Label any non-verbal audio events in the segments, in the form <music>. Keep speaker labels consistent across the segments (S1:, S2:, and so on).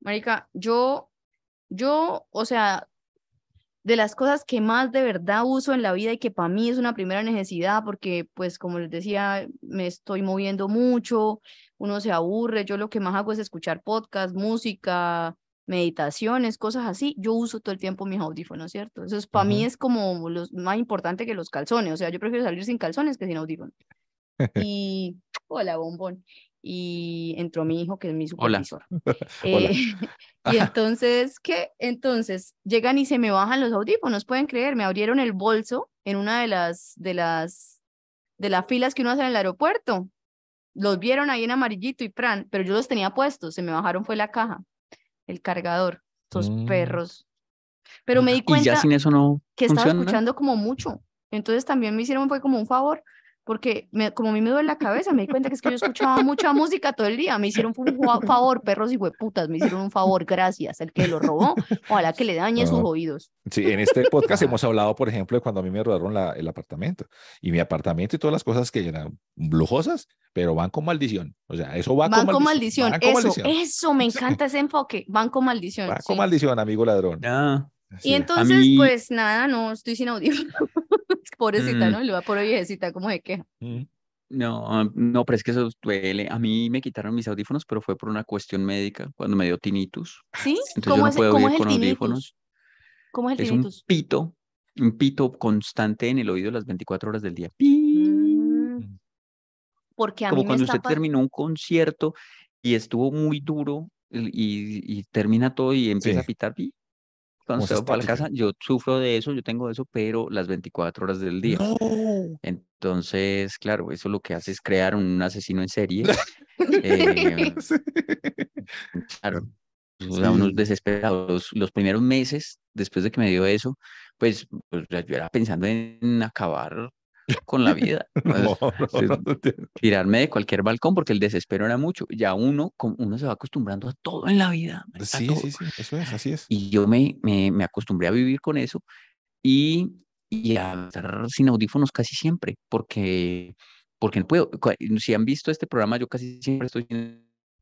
S1: Marica, yo, yo, o sea, de las cosas que más de verdad uso en la vida y que para mí es una primera necesidad, porque pues como les decía, me estoy moviendo mucho, uno se aburre, yo lo que más hago es escuchar podcast, música, meditaciones, cosas así, yo uso todo el tiempo mis audífonos, ¿cierto? Eso para mí es como lo más importante que los calzones, o sea, yo prefiero salir sin calzones que sin audífonos. <laughs> Y, hola, bombón y entró mi hijo, que es mi supervisor.
S2: <laughs> Hola. Eh, <laughs> y
S1: entonces, ¿qué? Entonces, llegan y se me bajan los audífonos, pueden creer, me abrieron el bolso en una de las, de las, de las filas que uno hace en el aeropuerto. Los vieron ahí en amarillito y pran, pero yo los tenía puestos, se me bajaron fue la caja, el cargador, esos mm. perros. Pero mm, me di cuenta ya sin eso
S3: no que estaba escuchando
S1: como mucho. Entonces también me hicieron fue como un favor porque como a mí me duele la cabeza, me di cuenta que es que yo escuchaba mucha música todo el día, me hicieron un favor, perros y hueputas, me hicieron un favor, gracias, el que lo robó, ojalá que le dañe sus oídos.
S4: Sí, en este podcast <laughs> hemos hablado, por ejemplo, de cuando a mí me robaron la, el apartamento, y mi apartamento y todas las cosas que eran lujosas, pero van con maldición, o sea, eso va van con, maldición. Van con maldición.
S1: eso, me encanta ese enfoque, van con maldición. Van
S4: con maldición, amigo ladrón. Ah
S1: y entonces, pues nada, no estoy sin audífonos. <laughs> Pobrecita, mm. ¿no? Le va por viejecita, como de queja.
S3: Mm. No, no, pero es que eso duele. A mí me quitaron mis audífonos, pero fue por una cuestión médica, cuando me dio tinnitus. ¿Sí? Entonces ¿Cómo es, puedo con tinnitus? audífonos. ¿Cómo es el es un pito, un pito constante en el oído las 24 horas del día.
S1: pi mm. Porque a Como cuando usted terminó
S3: un concierto y estuvo muy duro y, y termina todo y empieza a pitar. ¡Pi! para la casa, yo sufro de eso, yo tengo eso, pero las 24 horas del día. Entonces, claro, eso lo que hace es crear un asesino en serie. <laughs> Eh, claro. unos desesperados. Los primeros meses después de que me dio eso, pues, pues yo era pensando en acabar <laughs> con la vida. <laughs> tirarme de cualquier balcón porque el desespero era mucho. Ya uno, uno se va acostumbrando a todo en la vida. Pues sí, sí, sí, eso es, así es. Y yo me, me, me acostumbré a vivir con eso y, y, a estar sin audífonos casi siempre porque, porque no puedo. Si han visto este programa, yo casi siempre estoy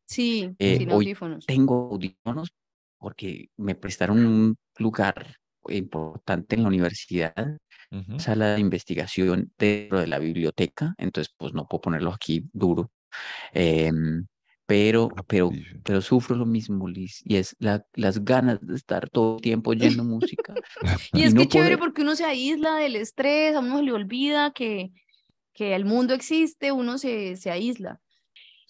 S2: sí, eh, sin audífonos.
S3: Tengo audífonos porque me prestaron un lugar importante en la universidad sala de investigación dentro de la biblioteca, entonces pues no puedo ponerlo aquí duro. Em, pero, ah, pues, pero, pero sufro lo mismo, Liz, y es las ganas de estar todo el tiempo oyendo música. <laughs> y es que chévere porque
S1: uno se aísla del estrés, a uno se le olvida que, que el mundo existe, uno se aísla.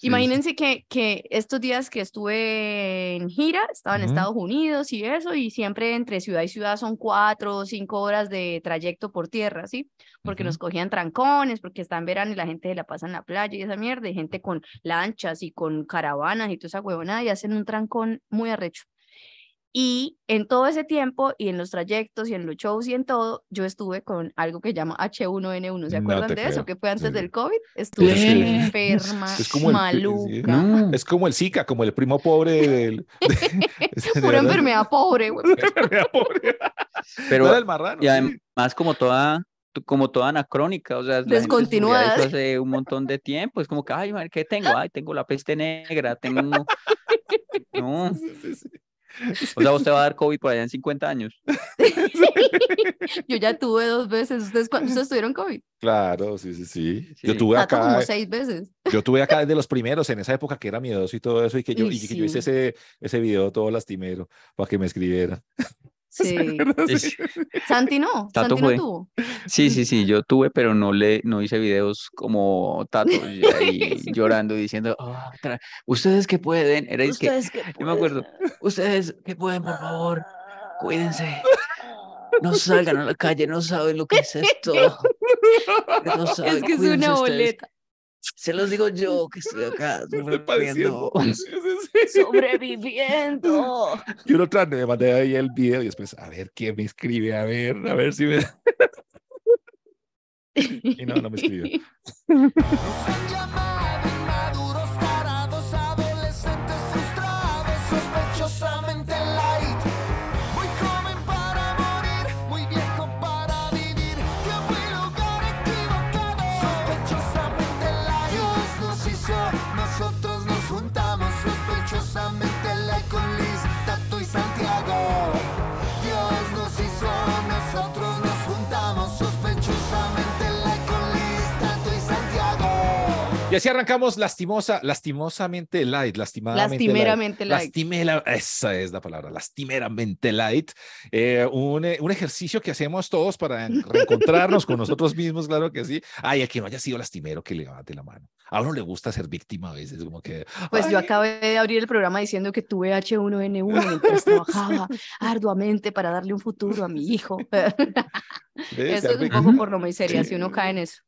S1: Imagínense que, que, estos días que estuve en gira, estaba en Estados Unidos y eso, y siempre entre ciudad y ciudad son cuatro o cinco horas de trayecto por tierra, ¿sí? Porque nos cogían trancones, porque están en verano y la gente se la pasa en la playa y esa mierda, y gente con lanchas y con caravanas y toda esa huevonada, y hacen un trancón muy arrecho. Y en todo ese tiempo y en los trayectos y en los shows y en todo, yo estuve con algo que llama H1N1. ¿Se acuerdan de eso? Que fue antes del COVID. Estuve enferma, es como el, maluca.
S4: Es <laughs> como el
S3: Zika, como el primo pobre del.
S1: <laughs> Pura enfermedad pobre, güey. enfermedad pobre.
S3: Pero, y además, como toda como toda anacrónica, o sea, descontinuada hace un montón de tiempo, es como que, ay, ¿qué tengo? Ay, tengo la peste negra, tengo... <laughs> No. O sea, usted va a dar COVID por allá en 50 años.
S1: <laughs> Yo ya tuve dos veces. ¿Ustedes, ¿Ustedes tuvieron COVID?
S3: Claro,
S4: sí, sí, sí. Yo tuve acá. como seis veces. Yo tuve acá desde los primeros, en esa época que era miedoso y todo eso, y que yo, hice ese, ese video todo lastimero para que me escribiera.
S3: <laughs> Sí.
S1: <laughs> Santi no.
S3: Sí, sí, sí, yo tuve, pero no le, no hice videos como Tato <laughs> llorando y diciendo, ah, ustedes que pueden, que, yo me acuerdo, ustedes que pueden, por favor, cuídense. No salgan a la calle, no saben lo que es esto. es que es una boleta. Se los digo yo que estoy acá <laughs> sobreviviendo.
S1: <laughs> sobreviviendo.
S4: Yo lo traté, de mandar ahí el video y después, a ver quién me escribe, a ver, a ver si me. <laughs> y no, no me escribió. Y así arrancamos lastimosa, lastimosamente light, lastimadamente lastimeramente light. esa es la palabra, lastimeramente light. Eh, un, eh, un, ejercicio que hacemos todos para <laughs> reencontrarnos con nosotros mismos, claro que sí. Ay, a quien no haya sido lastimero, que le levante la mano. A uno le gusta ser víctima a veces, como que... Pues yo
S1: acabé de abrir el programa diciendo que tuve H1N1 mientras trabajaba <laughs> arduamente para darle un futuro a mi hijo. <laughs>
S3: eso es un poco por lo miseria, si uno cae en eso.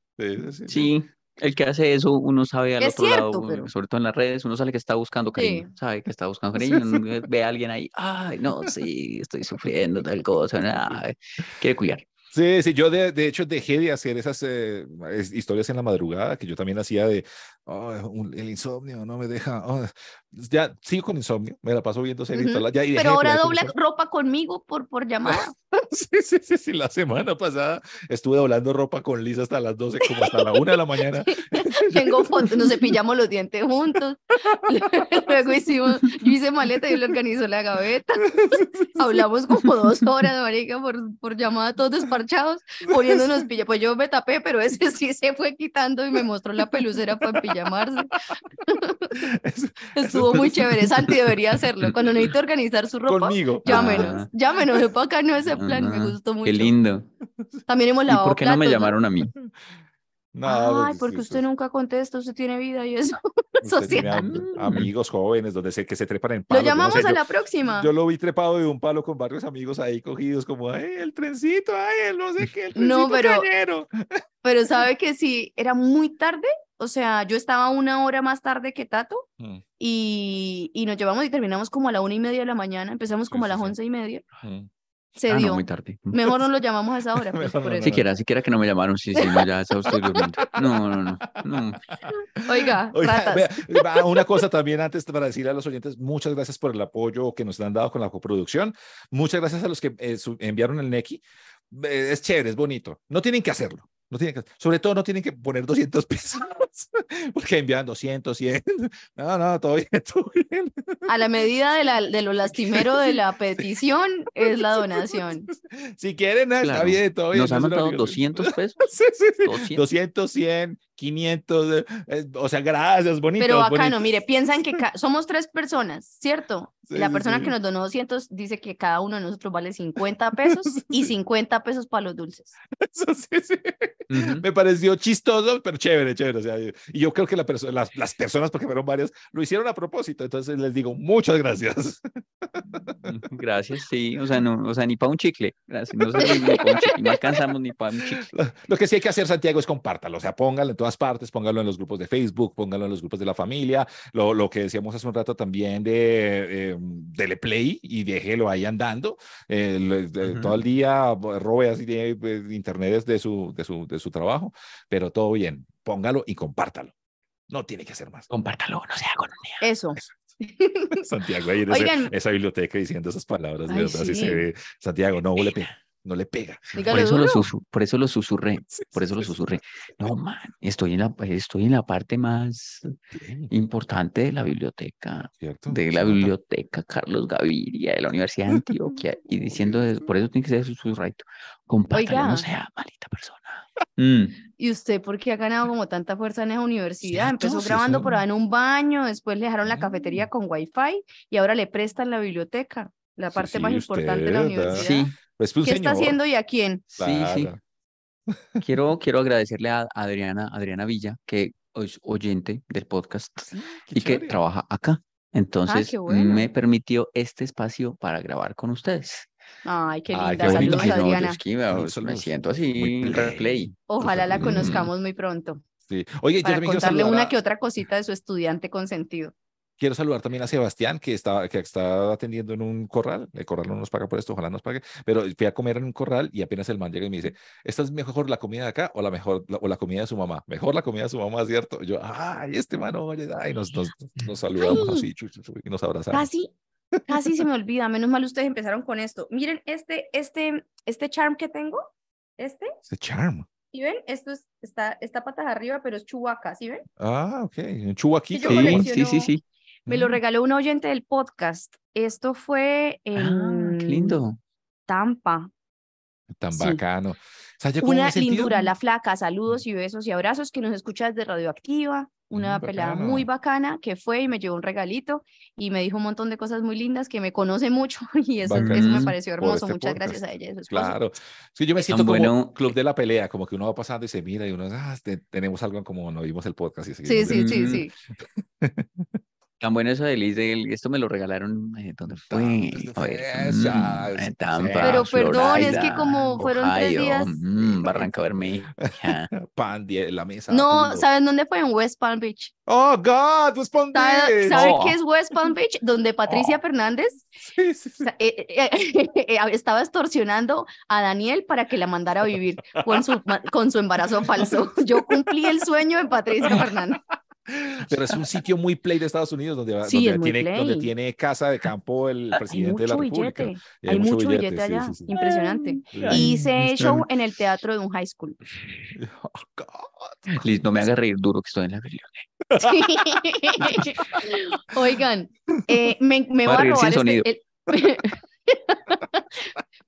S3: Sí, el que hace eso, uno sabe al otro lado, sobre todo en las redes, uno sabe que está buscando cariño, sabe que está buscando <laughs> cariño, ve a alguien ahí, ay, no, sí, estoy sufriendo tal cosa, <laughs> nada, quiere cuidar.
S4: Sí, sí, yo de, hecho dejé de hacer esas eh, historias en la madrugada, que yo también hacía de, Oh, el insomnio no me deja, oh, ya sigo con insomnio, me la paso viendo series. Pero ahora dobla
S1: ropa conmigo por, por llamada.
S4: <laughs> sí, sí, sí, sí, la semana pasada estuve doblando ropa con Lisa hasta las 12, como hasta la 1 de la mañana.
S1: <laughs> <laughs> Tengo fotos, nos cepillamos los dientes juntos. <laughs> Luego hicimos, yo hice maleta y él organizó la gaveta. <laughs> Hablamos como dos horas, marica, por, por llamada, todos desparchados, poniéndonos pilla. Pues yo me tapé, pero ese sí se fue quitando y me mostró la pelucera para pijamarse. Estuvo muy chévere. Santi debería hacerlo. Cuando necesite organizar su ropa, Conmigo. llámenos. Ah. Llámenos, yo para acá no ese ah, plan, me gustó mucho. Qué lindo. También hemos lavado ¿Y por qué no me llamaron
S3: a mí? Nada Ay, porque
S1: usted nunca contesta, usted tiene vida y eso. <laughs>
S3: amigos jóvenes
S4: donde sé que se trepan en palos. Lo llamamos a la
S1: próxima. Yo
S4: lo vi trepado de un palo con varios amigos ahí cogidos, como, ay, el
S1: trencito, ay, no
S4: sé qué, el no, pero, <laughs>
S1: Pero sabe que sí, era muy tarde, o sea, yo estaba una hora más tarde que Tato mm. y, y, nos llevamos y terminamos como a la una y media de la mañana, empezamos como a las once y media. Mm se ah, dio. muy tarde. <laughs> Mejor no lo llamamos a esa hora. Pues, siquiera,
S3: siquiera que no me llamaron, sí, sí, no, ya No, no, no.
S2: Oiga,
S4: <laughs> Oiga
S3: una cosa también antes para
S4: decirle a los oyentes, muchas gracias por el apoyo que nos han dado con la coproducción. Muchas gracias a los que eh, enviaron el NECI. Eh, es chévere, es bonito. No tienen que hacerlo. No tienen que, sobre todo no tienen que poner 200 <laughs> pesos, porque envían 200, 100. No, no, todo bien, <laughs> todo bien.
S1: A la medida de, la, de lo <laughs> lastimero de la petición es la donación.
S3: Si quieren, ah, está bien, todo bien. Nos han mandado 200 pesos. Sí, sí, 200. 200,
S4: 100, 500, eh, eh, o sea, gracias, bonito. Pero acá no,
S1: mire, piensan que <laughs> somos tres personas, ¿cierto? la persona que nos donó 200 dice que cada uno de nosotros vale 50 <laughs> pesos y 50 pesos para los dulces. Eso sí,
S4: Me pareció chistoso, pero chévere, chévere. y yo creo que la las, personas, porque fueron varias, lo hicieron a propósito. Entonces
S3: les digo, muchas gracias. Gracias, sí. O sea, no, o sea ni para un chicle. Gracias. No, ni <laughs> alcanzamos ni para un chicle. Lo, que sí hay que hacer, Santiago, es compártalo. O sea,
S4: póngale todas partes, póngalo en los grupos de Facebook, póngalo en los grupos de la familia, lo, lo que decíamos hace un rato también de eh, de play y déjelo ahí andando eh, todo el día, robe así de, de internet de su, de, su, de su trabajo, pero todo bien, póngalo y compártalo. No tiene que ser más. Compártalo, no sea economía. Eso. Eso.
S3: <laughs> Santiago ahí en esa biblioteca diciendo esas palabras, Así se Santiago, no le pido no le pega. Por eso, lo por eso, lo susurré, <laughs> por eso lo susurré. No, man, estoy en la, estoy en la parte más importante de la biblioteca, de la biblioteca Carlos Gaviria, de la Universidad de <laughs> Antioquia, y diciendo, por eso tiene que ser susurrito, Compártelo no sea
S1: malita persona. Mm. ¿Y usted por qué ha ganado como tanta fuerza en esa universidad? Empezó grabando por ahí en un baño, después le dejaron la cafetería mm. con wifi y ahora le prestan la biblioteca la parte más importante de la universidad.
S3: Sí, pues, ¿Qué está haciendo
S1: y a quién? Sí, sí.
S3: Quiero, quiero agradecerle a Adriana, Adriana Villa, que es oyente del podcast y que trabaja acá. Entonces ah, me permitió este espacio para grabar con ustedes.
S1: Ay, qué linda. Saludos, Adriana.
S3: me, siento así replay.
S1: Ojalá la conozcamos muy pronto.
S4: Sí. Oye, para contarle una que
S1: otra cosita de su estudiante consentido.
S4: Quiero saludar también a Sebastián, que está, que atendiendo en un corral. El corral no nos paga por esto, ojalá nos pague. Pero fui a comer en un corral y apenas el man llega y me dice, ¿esta es mejor la comida de acá o la mejor o la comida de su mamá? Mejor la comida de su mamá, ¿cierto? yo, ay, este man, oye, ay, nos, nos, <laughs> saludamos así, y nos abrazamos. Casi,
S1: casi se me olvida. Menos mal ustedes empezaron con esto. Miren este, este, este charm que tengo. Este.
S4: Este charm.
S1: y ven? Esto está, está patas arriba, pero es chihuaca ¿sí ven?
S4: Ah, ok. Un sí, sí, sí.
S1: Me lo mm. regaló un oyente del podcast. Esto fue en ah, qué lindo. Tampa.
S4: Tan bacano. una lindura, la
S1: flaca. Saludos y besos y abrazos que nos escuchas de Radioactiva. Una pelea mm, pelada muy bacana que fue y me llevó un regalito y me dijo un montón de cosas muy lindas que me conoce mucho <laughs> y eso, me pareció hermoso. Este Muchas gracias a ella. claro.
S4: yo me siento como un club de la pelea, como que uno va pasando y se mira y uno, ah,
S3: tenemos algo como no vimos el podcast y Sí, sí, sí, sí.
S2: <laughs>
S3: Tan bueno eso de Liz, esto me lo regalaron, eh, ¿dónde fue? Pero perdón, es que
S1: como fueron días.
S4: Mm,
S3: Barranca Bermeja. <laughs> Pan, la
S4: mesa. No, ¿saben
S1: dónde fue? En West Palm Beach.
S4: Oh, God, West Palm Beach. ¿Sabes oh. qué es
S1: West Palm Beach? Donde Patricia Fernández estaba extorsionando a Daniel para que la mandara a vivir con su, con su embarazo falso. <laughs> Yo cumplí el sueño de Patricia Fernández.
S4: <laughs> Pero es un sitio muy play de Estados Unidos donde, tiene, casa de campo el ah, presidente de la República. Hay, mucho, billete, allá, impresionante.
S1: hice show en el teatro de un high school. <laughs>
S3: Oh, no me haga reír duro que estoy en la biblioteca.
S1: <laughs> Oigan, eh, me, va a robar este, el...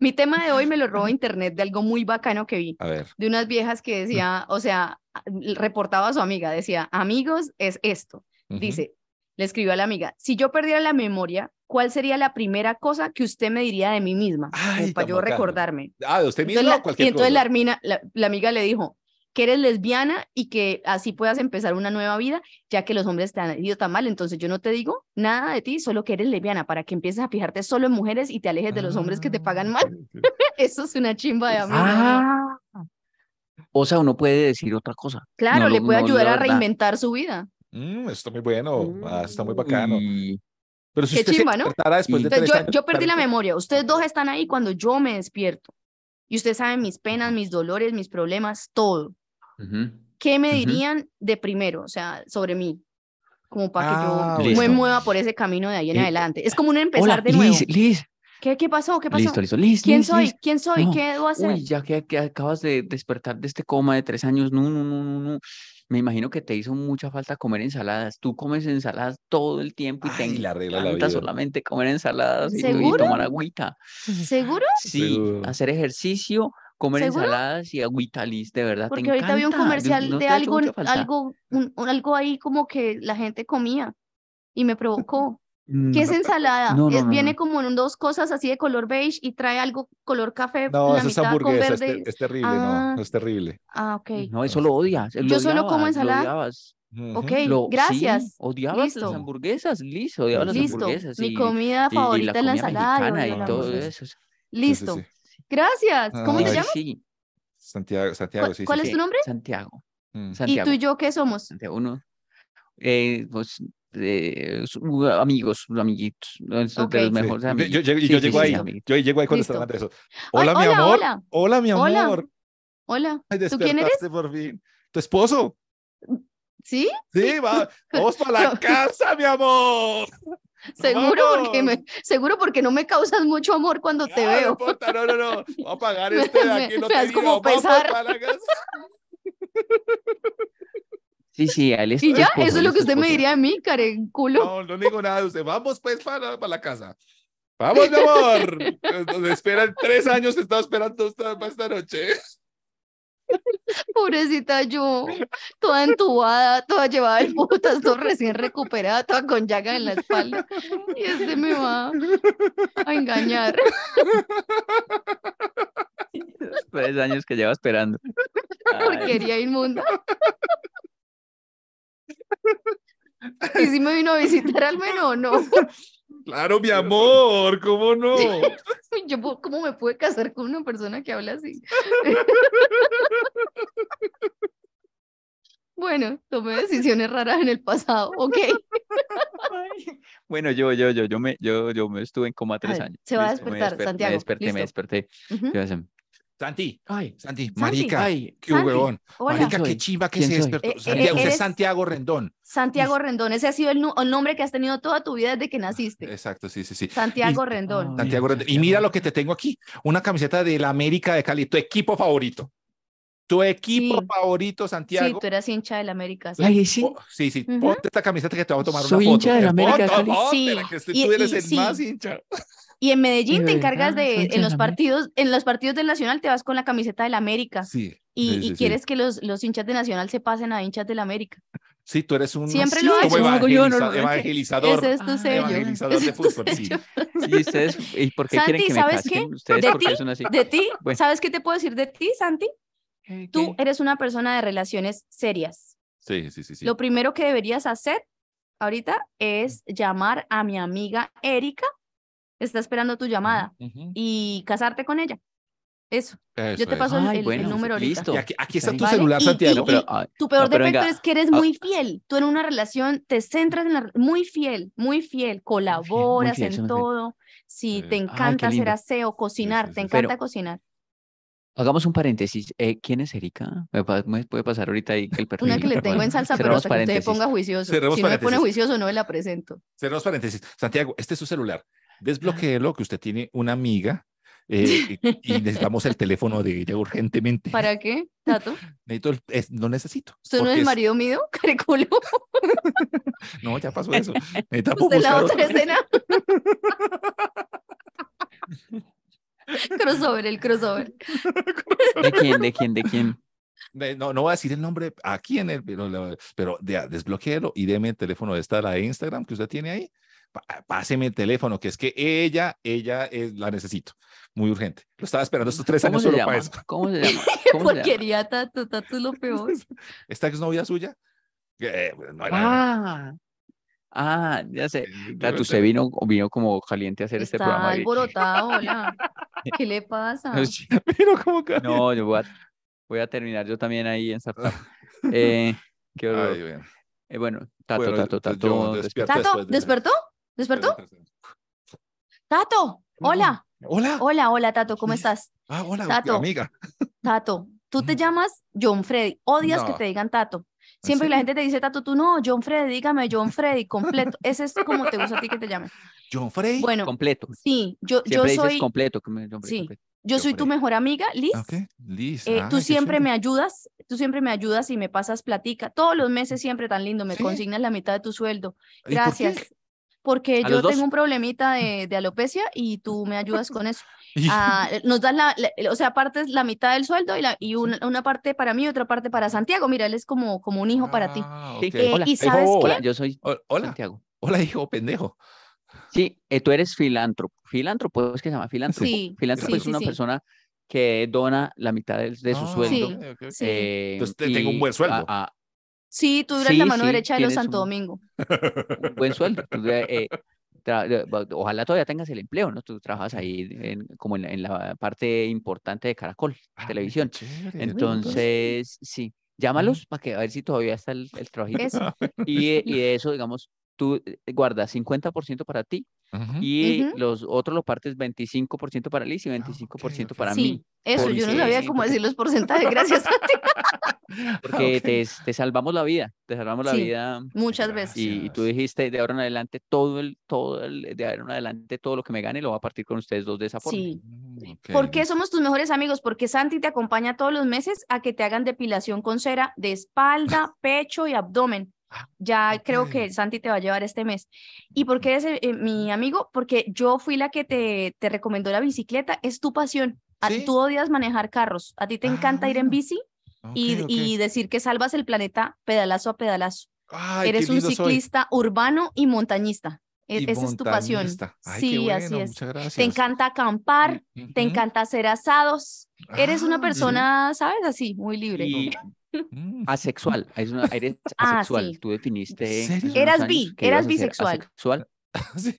S1: Mi tema de hoy me lo robó <laughs> internet de algo muy bacano que vi. A ver. De unas viejas que decía, o sea, reportaba a su amiga, decía, amigos, es esto. Dice, le escribió a la amiga, si yo perdiera la memoria, ¿cuál sería la primera cosa que usted me diría de mí misma? para yo recordarme.
S4: Ah, de usted misma y entonces
S1: la, amiga le dijo, que eres lesbiana y que así puedas empezar una nueva vida, ya que los hombres te han ido tan mal. Entonces yo no te digo nada de ti, solo que eres lesbiana, para que empieces a fijarte solo en mujeres y te alejes de los hombres que te pagan ah, mal. <laughs> Eso es una chimba de amor. Ah.
S3: O sea, uno puede decir otra cosa. Claro, le puede ayudar a reinventar su vida. Mm, está muy bueno, ah, está muy bacano.
S4: Pero si usted se ¿no? después de yo, yo perdí la
S1: memoria. Ustedes dos están ahí cuando yo me despierto. Y ustedes saben mis penas, mis dolores, mis problemas, todo. ¿qué me dirían de primero, o sea, sobre mí? Como para que yo ah, me mueva por ese camino de ahí en eh, adelante. Es como un empezar de nuevo. Liz, Liz. ¿Qué, pasó? ¿Qué pasó? Listo, listo, ¿Quién, soy? ¿Quién soy? ¿Qué debo hacer? Uy,
S3: ya que, acabas de despertar de este coma de tres años, no, no, no, no, no. Me imagino que te hizo mucha falta comer ensaladas. Tú comes ensaladas todo el tiempo y te la solamente comer ensaladas y, tomar agüita.
S2: ¿Seguro? Sí,
S3: hacer ejercicio comer ensaladas y agüita lis, de verdad. Porque ahorita había vi un comercial de algo, algo,
S1: algo ahí como que la gente comía y me provocó. ¿Qué mm. es ensalada? viene como en dos cosas así de color beige y trae algo color café.
S3: No, eso es hamburguesa, Es, terrible, ah. no, es terrible. Ah, ok. No, eso lo odias. Yo solo como ensalada. Lo ok, gracias. odiabas las hamburguesas, listo, odiabas las hamburguesas. Mi comida favorita la es la ensalada. Y todo eso. Listo.
S1: Gracias. ¿Cómo te llamas?
S3: Sí. Santiago, Santiago, sí. ¿Cuál es tu nombre? Santiago. Mm. ¿Y tú y yo
S1: qué somos? Santiago,
S3: uno. Eh, pues, eh, amigos, amiguitos, De los mejores amigos. Yo, llego ahí, yo llego ahí cuando están de eso. Hola,
S4: mi amor. Hola. mi amor. Hola. ¿Tú quién eres? Tu esposo. ¿Sí? Sí, va. <laughs> Vamos para la casa, mi amor. <laughs> Seguro porque,
S1: seguro porque no me causas mucho amor cuando te veo. No,
S4: importa, no, no, no. <laughs> Voy a pagar este de aquí. No te digo, como pesar. <laughs>
S3: Sí, sí, Alex. Y ya, eso es lo que usted me
S4: diría a mí, Karen, culo. No, no digo nada de usted. Vamos pues para, para la casa. Vamos, mi amor. <laughs> Nos, esperan tres años, te estaba esperando para esta noche.
S1: Pobrecita yo, toda entubada, toda llevada de putas, toda recién recuperada, toda con llaga en la espalda.
S2: Y este me va
S1: a engañar.
S3: Tres años que lleva esperando.
S1: Porquería inmunda. <laughs> ¿Y si me vino a visitar al menos o no?
S4: Claro, mi amor, ¿cómo no? <laughs>
S1: Yo, ¿Cómo me pude casar con una persona que habla así? <laughs> bueno, tomé decisiones raras en el pasado, ok.
S3: bueno, yo, yo, yo, yo me, yo, yo me estuve en coma tres años. Se va a despertar, Santiago. Me desperté, me desperté.
S4: Santi, ay, Santi, marica, qué huevón, marica, qué chiva que se despertó. Eh, Santiago, eh, Santiago Rendón.
S1: Santiago Rendón, ese ha sido el, nombre que has tenido toda tu vida desde que ah, naciste.
S4: Exacto, sí, sí, sí. Santiago Rendón. Santiago Rendón. Y mira lo que te tengo aquí, una camiseta de la América de Cali, tu equipo favorito. Tu equipo favorito, Santiago. Sí,
S1: tú eras hincha del América. ¿sí? Ay, oh,
S4: sí. sí, sí. Ponte esta camiseta que te va a tomar una foto. Soy hincha del América. Ponte, sí. Que tú eres el más
S1: hincha. Y en Medellín te encargas ah, de, en los partidos, en los partidos del Nacional te vas con la camiseta del América.
S4: Y, quieres
S1: que los, los hinchas de Nacional se pasen a hinchas del América.
S4: Sí, tú eres un Siempre lo haces. evangelizador. Ese es tu ah, sello.
S1: Evangelizador de fútbol, sí.
S3: ¿Y y por qué Santi, quieren que ¿sabes qué? ¿De
S1: ti? ¿Sabes qué te puedo decir de ti, Santi? Tú eres una persona de relaciones serias.
S4: Sí, sí, sí, sí. Lo primero
S1: que deberías hacer ahorita es llamar a mi amiga Erika está esperando tu llamada y casarte con ella. Eso. Yo te paso el, número listo. aquí,
S4: está tu celular, Santiago. tu peor defecto es que eres ah. muy
S1: fiel. Tú en una relación te centras en la... Muy fiel, muy fiel. Colaboras en todo. Si te encanta hacer aseo, cocinar, te encanta cocinar.
S3: Hagamos un paréntesis. Eh, ¿Quién es Erika? Me, puede pasar ahorita ahí que el perfil. Una que le tengo en salsa, pero hasta que usted ponga juicioso. si no me pone
S1: juicioso, no me la presento.
S3: Cerramos paréntesis.
S4: Santiago, este es su celular. Desbloquéelo, que usted tiene una amiga eh, y necesitamos el teléfono de ella urgentemente.
S1: ¿Para qué, Tato?
S4: Necesito necesito. ¿Usted no es marido mío, <laughs> <laughs> no, ya pasó eso. Necesitamos ¿Usted la otra, escena?
S1: <laughs> crossover, el crossover.
S4: ¿De quién, de quién, de quién? no, no voy a decir el nombre a quién, eh, pero, pero y deme el teléfono de esta, a Instagram que usted tiene ahí páseme el teléfono, que es que ella, ella es, la necesito, muy urgente. Lo estaba esperando estos tres años solo para eso. ¿Cómo se <laughs> llama? ¿Cómo Porquería,
S1: Tato, Tato es lo peor. <laughs>
S4: ¿Esta novia
S3: suya? Eh, no ah, ah, ya sé. Tatu se vino, vino como caliente a hacer este programa. Está
S1: alborotado, hola. <laughs> ¿Qué le pasa?
S3: no, yo voy a, voy a, terminar yo también ahí en eh, qué horror. Eh, bueno. Tato, Tato, Tato. Tato, ¿despertó?
S1: ¿Despertó? Tato, hola. Hola. Hola, hola, Tato, ¿cómo estás?
S2: Ah, hola, Tato, amiga.
S1: <laughs> Tato, tú te llamas John Freddy. Odias que te digan Tato. Siempre que la gente te dice Tato, tú no, John Freddy, dígame John Freddy, completo. ¿Es esto como te gusta a ti que te llamen.
S3: John Freddy, completo.
S1: Sí, yo, yo soy.
S3: completo. sí.
S1: Yo soy tu mejor amiga, Liz.
S3: Okay. Liz. Eh, ah, tú siempre me
S1: ayudas, tú siempre me ayudas y me pasas platica. Todos los meses siempre tan lindo, me consignas la mitad de tu sueldo. Gracias porque yo tengo un problemita <laughs> de, alopecia y tú me ayudas con eso. Ah, nos das la, o sea, aparte la mitad del sueldo y, la, y una, parte para mí y otra parte para Santiago. Mira, él es como, como un hijo para ti. Ah,
S3: hola, hola, yo soy hola, Santiago. Hola, hijo pendejo. Sí, eh, tú eres filántropo. Filántropo es que se llama filántropo. Sí, filántropo es una persona que dona la mitad de, su ah, sueldo. Eh, Entonces tengo un buen sueldo.
S1: Sí, tú eres la mano derecha de los Santo Domingo.
S3: Un buen sueldo. Eh, ojalá todavía tengas el empleo, ¿no? Tú trabajas ahí en, como en, la parte importante de Caracol, ah, televisión. Pues Entonces, sí, llámalos para que a ver si todavía está el, el trabajito. Y, eh, <laughs> de eso, digamos, tú eh, guardas 50% para ti y los otros los partes 25% para Liz y 25% ah, para mí para sí, Eso, yo no sabía cómo
S1: decir <laughs> los porcentajes, gracias
S2: a ti. <laughs>
S3: <laughs> Ah, porque te, salvamos la vida, te salvamos la vida. Mm,
S1: muchas veces. Y,
S3: tú dijiste, de ahora en adelante, todo el, todo de ahora en adelante, todo lo que me gane lo voy a partir con ustedes dos de esa forma. Sí. Mm, ¿Por qué somos tus
S1: mejores amigos? Porque Santi te acompaña todos los meses a que te hagan depilación con cera de espalda, pecho y abdomen. Ah, ya creo que Santi te va a llevar este mes. ¿Y por qué eres eh, eh, mi amigo? Porque yo fui la que te, te recomendó la bicicleta. Es tu pasión. A Tú odias manejar carros. A ti te encanta ir en ah. bici y, decir que salvas el planeta pedalazo a pedalazo. Eres un ciclista urbano y montañista. E, esa es tu pasión. sí, así es. Te encanta acampar, mm, te encanta hacer asados. eres una ah, persona, ¿sabes? Así, muy libre.
S3: <laughs> Mm. asexual, eres ah, asexual, tú definiste. Eras bi, eras bisexual. <laughs> sí,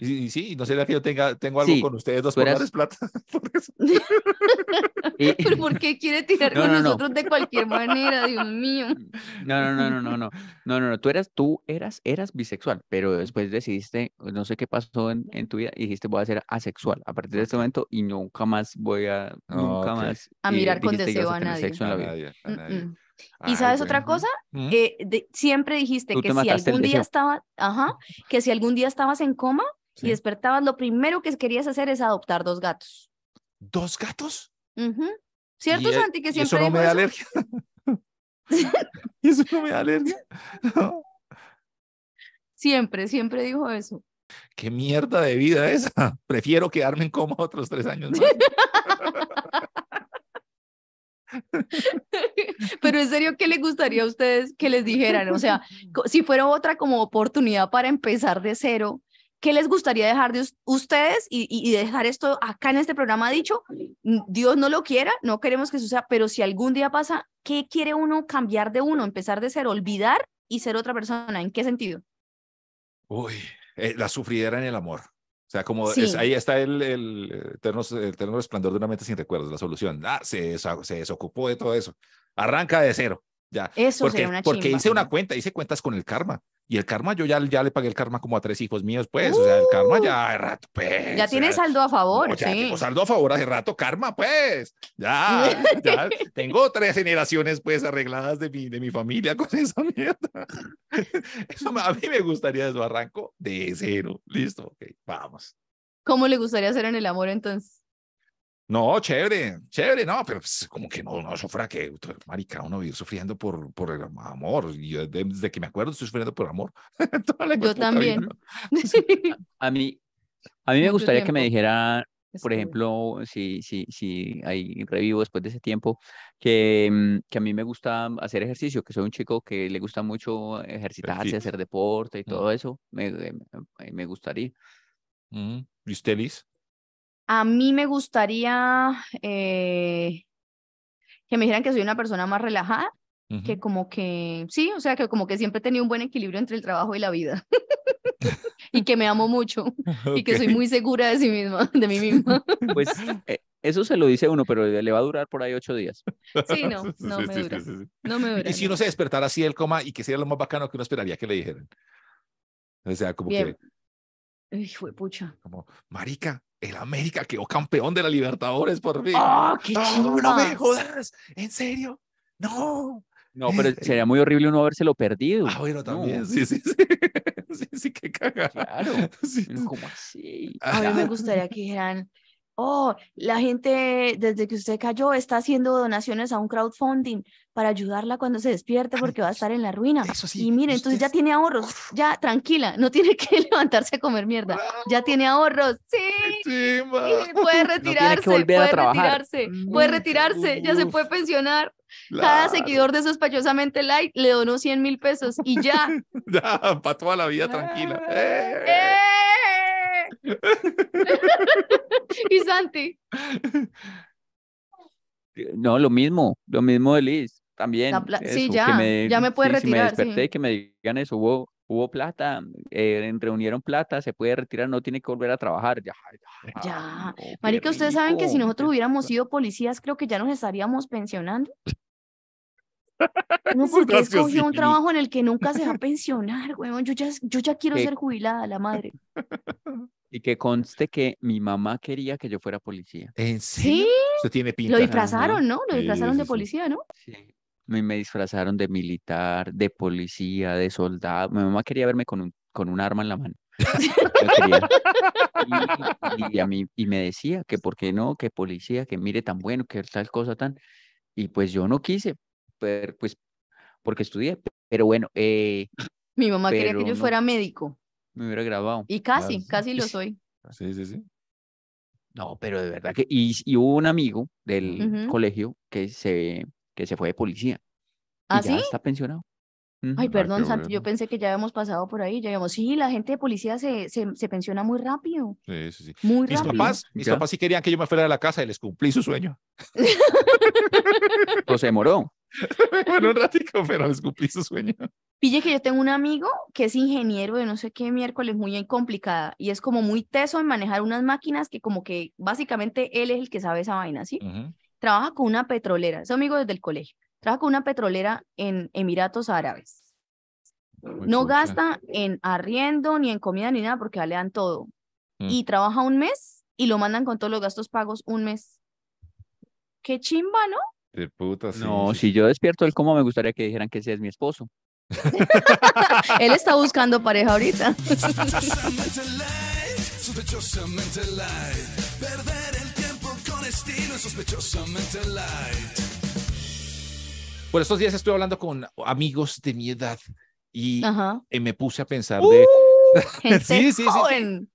S4: y, sí, no será que yo tenga, tengo algo con ustedes dos por plata. <laughs> Por
S3: <laughs> Pero
S1: ¿por qué quiere tirar con nosotros de cualquier manera, Dios mío?
S3: No, no, no, no, no, no, no, no, tú eras, tú eras, eras bisexual, pero después decidiste, pues, no sé qué pasó en, tu vida, y dijiste voy a ser asexual a partir de este momento y nunca más voy a, nunca más. A mirar con deseo a, nadie y sabes otra cosa,
S1: ¿Mm? siempre dijiste que si algún día estaba, ajá, que si algún día estabas en coma y despertabas, lo primero que querías hacer es adoptar dos gatos.
S4: ¿Dos gatos?
S1: ¿Cierto, e, Santi? Que siempre. <laughs> Eso no me da
S4: alergia. eso no me da alergia.
S1: Siempre, siempre dijo eso.
S4: Qué mierda de vida esa. <laughs> Prefiero quedarme en coma otros tres años más.
S1: <laughs> Pero en serio, ¿qué les gustaría a ustedes que les dijeran? O sea, <laughs> si fuera otra como oportunidad para empezar de cero, ¿qué les gustaría dejar de ustedes y, dejar esto acá en este programa dicho? Dios no lo quiera, no queremos que sea pero si algún día pasa, ¿qué quiere uno cambiar de uno, empezar de cero, olvidar y ser otra persona? ¿En qué sentido?
S4: Uy, eh, la sufridera en el amor. O sea, como ahí está el, el, el resplandor de una mente sin recuerdos, la solución. Ah, se, se desocupó de todo eso arranca de cero. Ya. Eso porque, Porque hice una cuenta, hice cuentas con el karma. Y el karma, yo ya, le pagué el karma como a tres hijos míos, pues. o sea, el karma ya de uh. rato, pues. Ya tiene
S1: saldo a favor, sí.
S4: saldo a favor hace rato, karma, pues. Ya, <laughs> ya. tengo tres generaciones, pues, arregladas de mi, de mi familia con <laughs> esa mierda. Eso, a mí me gustaría eso, arranco de cero. Listo, ok, vamos.
S1: ¿Cómo le gustaría hacer en el amor entonces?
S4: No, chévere, chévere, no, pero pues, como que no, no, eso que, marica, uno vivir sufriendo por, por
S3: el amor. Yo desde que me acuerdo estoy sufriendo por amor.
S1: <laughs> yo también.
S2: <laughs> <laughs>
S3: a, mí, a mí me gustaría que me dijera, por ejemplo, si, si, si hay revivo después de ese tiempo, que, mm, que, a mí me gusta hacer ejercicio, que soy un chico que le gusta mucho ejercitarse, hacer deporte y mm. todo eso. Me, gustaría. Mm, ¿Y usted, Liz?
S1: A mí me gustaría eh, que me dijeran que soy una persona más relajada, que como que, sí, o sea, que como que siempre he tenido un buen equilibrio entre el trabajo y la vida. <laughs> y que me amo mucho <laughs> y que soy muy segura de sí misma, de mí misma.
S3: <laughs> pues eh, eso se lo dice uno, pero le va a durar por ahí ocho días. Sí, no, no me dura.
S1: no me dura. Y
S4: si uno se despertara así del coma y que sería lo más bacano que uno esperaría que le dijeran. O sea, como que pucha. Como, marica, el América quedó campeón de la Libertadores por fin. ¡Ah, qué ¡No, no me
S2: jodas! ¿En serio? ¡No!
S3: No, pero eh, sería muy horrible uno habérselo perdido. Ah, bueno, también, sí, sí, sí. <laughs> Sí, sí, qué caga Claro. <laughs> ¿Cómo
S4: así?
S3: Ah, a mí me gustaría
S1: que dijeran, oh, la gente desde que usted cayó está haciendo donaciones a un crowdfunding para ayudarla cuando se despierte porque va a estar en la ruina. y mire, entonces ya tiene ahorros, ya tranquila, no tiene que <laughs> levantarse a comer mierda, ya tiene ahorros, sí, sí puede <laughs> retirarse, puede retirarse, mm, puede retirarse, ya se puede pensionar.
S4: Cada seguidor
S1: de sospechosamente like le donó 100 mil pesos y ya.
S4: <laughs> ya, para toda la vida tranquila. Ah, eh.
S2: Eh.
S1: y Santi.
S3: No, lo mismo, lo mismo de Liz también. sí, ya, me, ya me puede retirar. Si me desperté y que me digan eso, hubo, hubo plata, eh, reunieron plata, se puede retirar, no tiene que volver a trabajar. Ya, ya. ya. Marica, ustedes saben que si
S1: nosotros hubiéramos sido policías, creo que ya nos estaríamos pensionando. <laughs> No, porque escogió un trabajo en el que nunca se va a <laughs> pensionar, weón. Yo ya, yo ya quiero ser jubilada, la madre.
S3: <laughs> Y que conste que mi mamá quería que yo fuera policía. ¿En ¿Sí? Eso tiene pinta. Lo disfrazaron, ¿no? Lo disfrazaron de policía,
S1: ¿no? Sí
S3: me, me disfrazaron de militar, de policía, de soldado. Mi mamá quería verme con un, con un arma en la mano. y, a mí, y me decía que por qué no, que policía, que mire tan bueno, que tal cosa tan. Y pues yo no quise, pero, pues porque estudié, pero bueno. Eh,
S1: Mi mamá quería que yo fuera médico.
S3: Me hubiera grabado. Y casi, casi lo <laughs> soy. Sí, sí, sí. No, pero de verdad que. Y, y hubo un amigo del colegio que se que se fue de policía. ¿Ah, y ya está pensionado. Ay, perdón, Santi, yo
S1: pensé que ya habíamos pasado por ahí. Ya habíamos, sí, la gente de policía se, pensiona muy rápido.
S4: Sí, sí, sí. Muy mis rápido. Papás, mis papás sí querían que yo me fuera de la casa y les cumplí su sueño. o se demoró. bueno, un ratico, pero les cumplí su sueño.
S1: Pille que yo tengo un amigo que es ingeniero de no sé qué miércoles, muy complicada, y es como muy teso en manejar unas máquinas que como que básicamente él es el que sabe esa vaina, ¿sí? trabaja con una petrolera, es amigo desde el colegio, trabaja con una petrolera en Emiratos Árabes.
S2: no gasta
S1: en arriendo, ni en comida, ni nada, porque ya le dan todo. Mm. Y trabaja un mes y lo mandan con todos los gastos pagos un mes. Qué chimba, ¿no?
S3: De puta, no, si yo despierto él, ¿cómo me gustaría que dijeran que ese es mi esposo? <laughs> él está buscando pareja ahorita
S4: es sospechosamente light. Por estos días estuve hablando con amigos de mi edad y eh, me puse a pensar de... Uh, <laughs> sí, sí, Sí,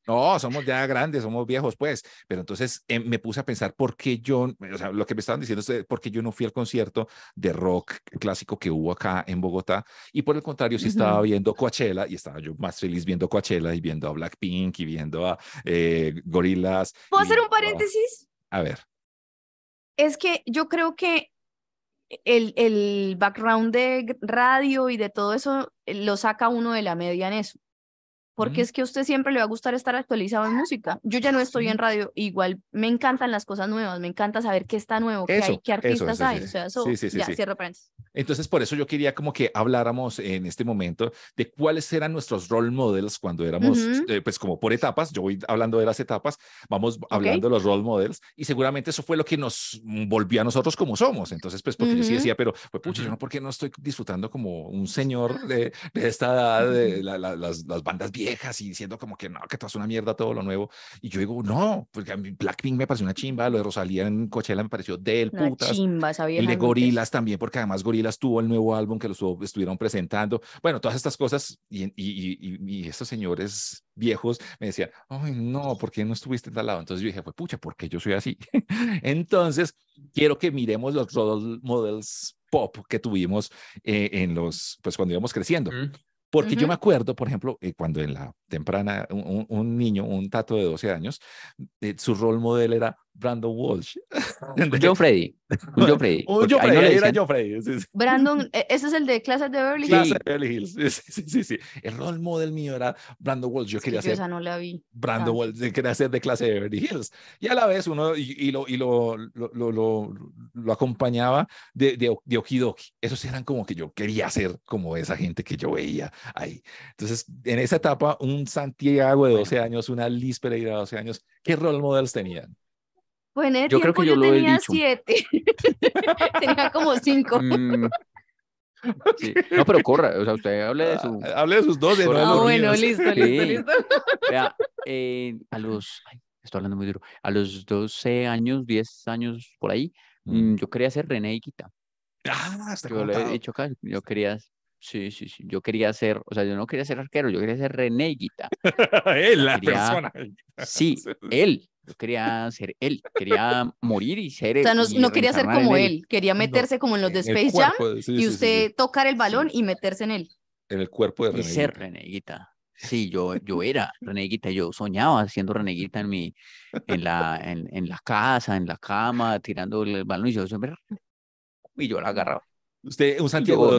S4: no, somos ya grandes, somos viejos, pues. Pero entonces eh, me puse a pensar por qué yo, o sea, lo que me estaban diciendo es eh, por qué yo no fui al concierto de rock clásico que hubo acá en Bogotá. Y por el contrario, sí estaba viendo Coachella y estaba yo más feliz viendo Coachella y viendo a Blackpink y viendo a eh, Gorilas. ¿Puedo hacer un paréntesis? A ver
S1: es que yo creo que el, el, background de radio y de todo eso eh, lo saca uno de la media en eso porque es que a usted siempre le va a gustar estar actualizado en música. Yo ya no estoy en radio, igual me encantan las cosas nuevas, me encanta saber qué está nuevo, qué hay, qué artistas hay. O sea, eso, sí, ya, cierro paréntesis.
S4: Entonces, por eso yo quería como que habláramos en este momento de cuáles eran nuestros role models cuando éramos, eh, pues como por etapas, yo voy hablando de las etapas, vamos hablando de los role models y seguramente eso fue lo que nos volvió a nosotros como somos. Entonces, pues porque yo sí decía, pero pues pucha, yo no, ¿por qué no estoy disfrutando como un pues, señor ah. de, esta edad, de las, las bandas viejas? y diciendo como que no, que todo es una mierda todo lo nuevo. Y yo digo, no, porque a mí Blackpink me pareció una chimba, lo de Rosalía en Coachella me pareció del una putas. Chimba, y de Gorilas también, porque además Gorilas tuvo el nuevo álbum que los estuvieron presentando. Bueno, todas estas cosas y, y, estos señores viejos me decían, ay, no, ¿por qué no estuviste al lado? Entonces yo dije, pues pucha, porque yo soy así? <laughs> Entonces, quiero que miremos los modelos models pop que tuvimos eh, en los, pues cuando íbamos creciendo. Porque yo me acuerdo, por ejemplo, eh, cuando en la temprana, un, niño, un tato de 12 años, eh, su rol modelo era Brandon Walsh. <laughs> John Freddy. John Freddy. Yo Freddy, no era yo Freddy.
S1: Brandon, e-, ese es el de clases de Beverly Hills. Clases de
S4: Beverly Hills. Sí, sí, sí, El role model mío era Brandon Walsh. Yo quería ser. Yo
S1: no la vi. Brandon ah.
S4: Walsh, quería ser de clase de Beverly Hills. Y a la vez uno, y, lo, y lo, lo, lo, lo, acompañaba de, de, de Okidoki. Esos eran como que yo quería ser como esa gente que yo veía ahí. Entonces, en esa etapa, un Santiago de 12 años, una Liz Pereira de 12 años, ¿qué role models tenían?
S1: Pues en ese yo tiempo creo que yo, lo
S4: tenía siete.
S2: <laughs> tenía como cinco.
S4: Mm.
S3: <laughs> No, pero corra, o sea, usted hable de ah, su... hable de sus dos. De no, ah, bueno, listo, listo, listo. <laughs> Vea, eh, a los... estoy hablando muy duro. A los 12 años, 10 años, por ahí, mm. Mm, yo quería ser René Ah, Yo lo he dicho acá, yo quería... Sí, sí, sí. Yo quería ser, o sea, yo no quería ser arquero, yo quería ser René él, la persona. Sí, él. Yo quería ser él, quería morir y ser él. O sea, no, e, quería ser como él.
S1: quería meterse como en los de Space Jam y usted tocar el balón y meterse en él.
S3: En el cuerpo de Reneguita. ser Reneguita. Sí, yo, yo era Reneguita, yo soñaba siendo Reneguita en, mi, en, la, en, en la casa, en la cama, tirando el balón y yo siempre... Y yo la agarraba. Usted, un Santiago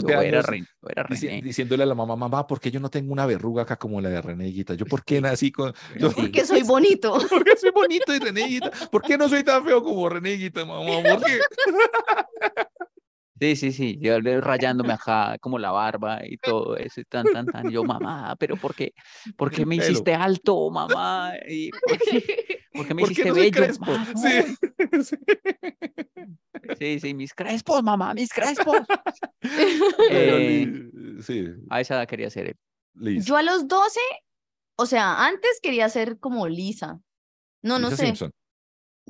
S4: diciéndole a la mamá, mamá, ¿por qué yo no tengo una verruga acá como la de Reneguita? ¿Yo por qué <laughs> nací
S3: con...? porque soy
S4: bonito. <laughs> porque soy bonito y Reneguita ¿Por qué no soy tan feo como Reneguita, mamá? ¿Por qué?
S3: Sí, sí, sí, yo rayándome <laughs> acá como la barba y todo eso, tan, tan, tan, yo, mamá, pero ¿por qué, por qué me hiciste alto, mamá? <laughs> por, qué, me hiciste bello? <laughs> Sí. sí. sí, mis crespos, mamá, mis crespos. Eh, sí. A esa edad quería ser Liz. Yo a los 12, o sea, antes
S1: quería ser como Lisa. No, no sé.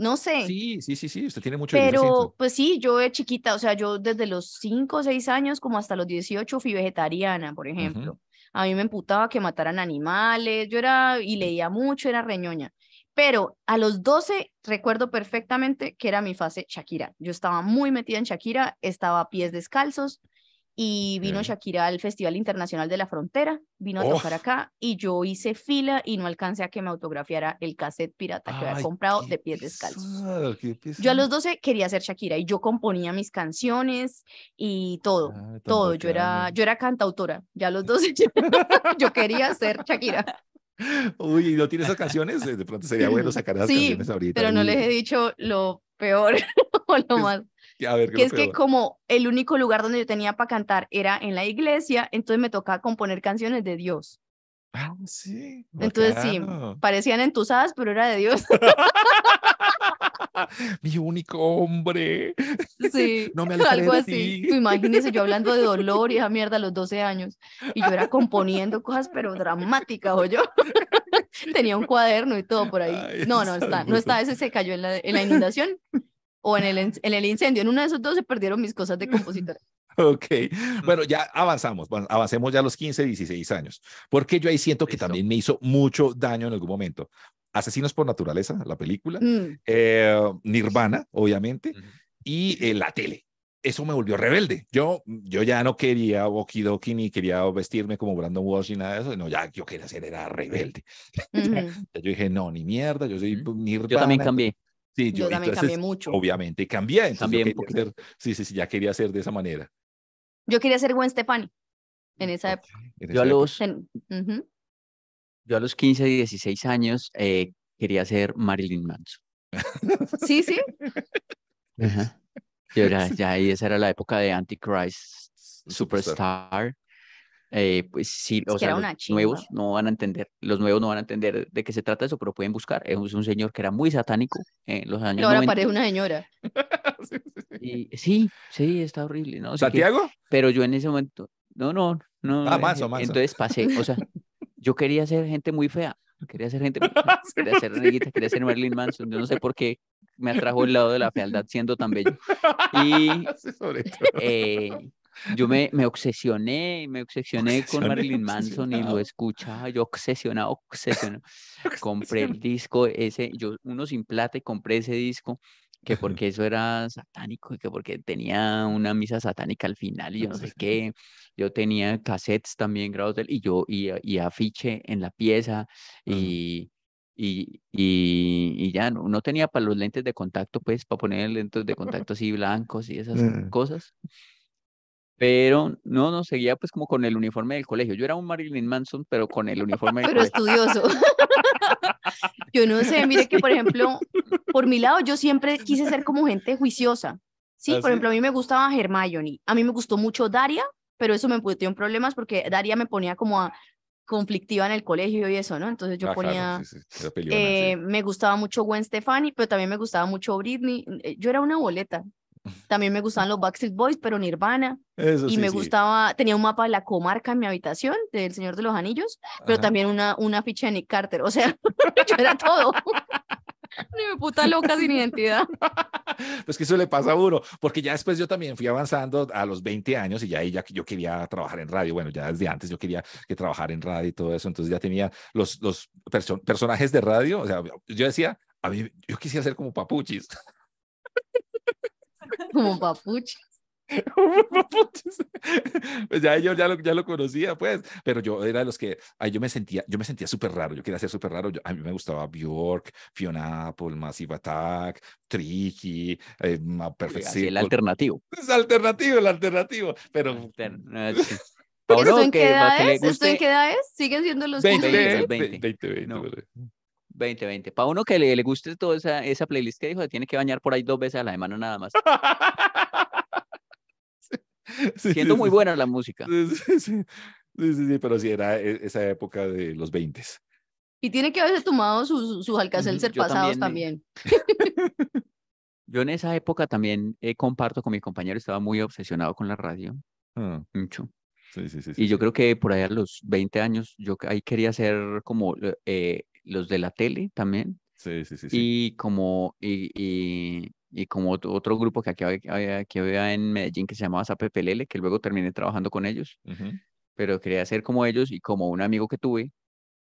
S4: No sé.
S3: Sí, sí, sí, sí, usted
S4: tiene mucho Pero
S1: pues sí, yo de chiquita, o sea, yo desde los 5 o 6 años como hasta los 18 fui vegetariana, por ejemplo. A mí me imputaba que mataran animales, yo era y leía mucho, era reñoña. Pero a los 12 recuerdo perfectamente que era mi fase Shakira. Yo estaba muy metida en Shakira, estaba a pies descalzos, y vino Shakira al Festival Internacional de la Frontera, vino a tocar acá y yo hice fila y no alcancé a que me autografiara el cassette pirata que había comprado de pies descalzos. Yo a los 12 quería ser Shakira y yo componía mis canciones y todo, ah, todo. Yo era, yo era cantautora, ya a los 12 <laughs> <laughs> yo, quería ser Shakira.
S4: Uy, ¿no tienes esas canciones? Eh, de pronto sería bueno sacar esas canciones ahorita. Pero no les he
S1: dicho lo peor <laughs> o lo más ver, que es que como el único lugar donde yo tenía para cantar era en la iglesia, entonces me tocaba componer canciones de Dios.
S4: Ah, entonces sí,
S1: parecían entusadas, pero era de Dios. <laughs>
S4: Mi único hombre. Sí. No me Algo así.
S1: Imagínese yo hablando de dolor y <laughs> esa mierda a los 12 años. Y yo era componiendo cosas, pero dramáticas, o yo. <laughs> Tenía un cuaderno y todo por ahí. no, no está, no está, ese se cayó en la, en la inundación o en el, en el incendio. En una de esos dos se perdieron mis cosas de compositor <laughs>
S4: Ok, bueno, ya avanzamos, bueno, avancemos ya a los 15, 16 años, porque yo ahí siento que también me hizo mucho daño en algún momento. Asesinos por Naturaleza, la película, mm. eh, Nirvana, obviamente, y eh, la tele. Eso me volvió rebelde. Yo, yo ya no quería Doki ni quería vestirme como Brandon Walsh ni nada de eso. No, ya yo quería ser, era rebelde.
S1: <laughs>
S4: yo dije, no, ni mierda, yo soy Yo también cambié. Sí, yo, también cambié mucho. Obviamente cambié. También sí, sí, sí, ya quería ser de esa manera.
S1: Yo quería ser Gwen Stefani en esa época.
S3: yo, a los, yo a los 15, 16 años eh, quería ser Marilyn Manson.
S2: <laughs> sí, sí.
S3: ya, ahí esa era la época de Antichrist Superstar. Eh, pues sí, o sea, los nuevos no van a entender, los nuevos no van a entender de qué se trata eso, pero pueden buscar. Es un señor que era muy satánico en los años. ahora parece una
S1: señora. <laughs>
S3: sí, sí, y, sí, sí, está horrible. ¿no? ¿Santiago? pero yo en ese momento, no, no, no. Ah, eh, entonces pasé, o sea, <laughs> yo quería ser gente muy fea, quería ser gente, <laughs> quería ser quería ser Marilyn Manson, yo no sé por qué me atrajo el lado de la fealdad siendo tan bello. Y, eh, yo me, me obsesioné, me <laughs> obsesioné, con Marilyn Manson y lo escuchaba, yo obsesionado, obsesionado. <laughs> compré el disco ese, yo uno sin plata y compré ese disco que porque eso era satánico y que porque tenía una misa satánica al final y yo no sé qué. Yo tenía cassettes también grabados y yo y, y afiche en la pieza y, y, y, ya no, no tenía para los lentes de contacto, pues para poner lentes de <laughs> contacto así blancos y esas mm. cosas pero no, no, seguía pues como con el uniforme del colegio. Yo era un Marilyn Manson, pero con el uniforme <laughs> del pero estudioso. <laughs>
S1: yo no sé, mire que por ejemplo, por mi lado, yo siempre quise ser como gente juiciosa.
S3: Sí, por ejemplo, a mí
S1: me gustaba Hermione, a mí me gustó mucho Daria, pero eso me puso en problemas porque Daria me ponía como conflictiva en el colegio y eso, ¿no? Entonces yo ah, ponía, eh, me gustaba mucho Gwen Stefani, pero también me gustaba mucho Britney. Eh, yo era una boleta, también me gustaban los Backstreet Boys, pero Nirvana. y me gustaba, tenía un mapa de la comarca en mi habitación, del Señor de los Anillos, pero también una, una ficha de Nick Carter. O sea, <laughs> yo era todo. Ni puta loca sin identidad. <laughs>
S4: Pues que eso le pasa a uno, porque ya después yo también fui avanzando a los 20 años y ya ahí ya yo quería trabajar en radio. Bueno, ya desde antes yo quería que trabajar en radio y todo eso, entonces ya tenía los, los personajes de radio. O sea, yo decía, a mí, yo quisiera ser como Papuchis. <laughs>
S2: <laughs> <laughs> Como papuchas.
S4: pues ya yo ya lo, ya lo conocía, pues, pero yo era de los que, ay, yo me sentía, yo me sentía súper raro, yo quería ser súper raro, yo, a mí me gustaba Bjork, Fiona Apple, Massive Attack, Tricky,
S3: eh, Perfect Así El alternativo. Es alternativo, el alternativo, pero... ¿Esto, en qué edad es? en qué
S1: edad ¿Siguen siendo los 20, 20, 20,
S3: 20, 20 no. Veinte, Para uno que le, le guste toda esa, esa playlist que dijo, tiene que bañar por ahí dos veces a la semana nada más. <laughs> Siendo muy buena la música.
S4: Sí, sí, sí, pero sí, era e, esa época de los 20.
S1: Y tiene que haberse tomado sus, sus ser pasados también. Eh.
S3: Yo en esa época también eh, comparto con mi compañero, estaba muy obsesionado con la radio. Ah. Mucho. Sí, sí, sí, y yo creo que por allá a los 20 años, yo ahí quería ser como eh, los de la tele también. Sí, sí, sí. Y como, y, y, y, como otro grupo que aquí había, que había en Medellín que se llamaba Zapepelele, que luego terminé trabajando con ellos. Pero quería ser como ellos y como un amigo que tuve,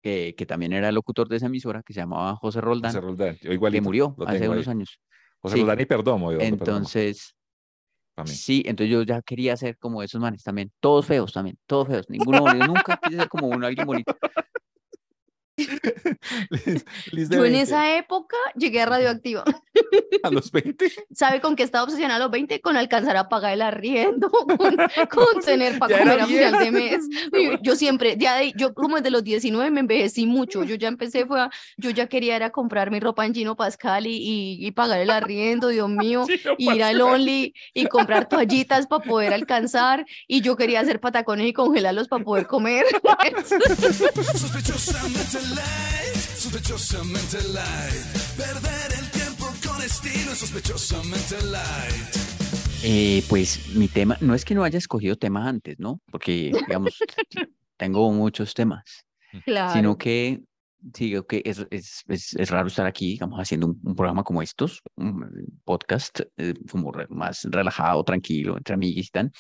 S3: que, que también era locutor de esa emisora, que se llamaba José Roldán. José Roldán, Que murió hace unos años. José Roldán y perdón Yo, entonces, sí, entonces yo ya quería ser como esos manes también, todos feos también, todos feos. Ninguno, nunca quise como uno, alguien bonito. Yo en esa
S1: época llegué a radioactiva. <laughs>
S3: ¿A los 20?
S1: ¿Sabe con qué estaba obsesionada a los 20? Con alcanzar a pagar el arriendo, <laughs> con, <laughs> tener para comer a final de mes. Yo, siempre, ya de, yo como desde los 19 me envejecí mucho. Yo ya empecé, fue a, yo ya quería era comprar mi ropa en Gino Pascal y, pagar el arriendo, Dios mío,
S2: y ir al Only y comprar
S1: toallitas para poder alcanzar. Y yo quería hacer patacones y congelarlos para poder comer
S4: sospechosamente light. Perder el tiempo con estilo, sospechosamente light.
S3: Eh, pues mi tema, no es que no haya escogido temas antes, ¿no? Porque, digamos, <laughs> tengo muchos temas. Sino que Sí, que es, es, es, raro estar aquí, digamos, haciendo un, programa como estos, un podcast eh, como más relajado, tranquilo, entre tal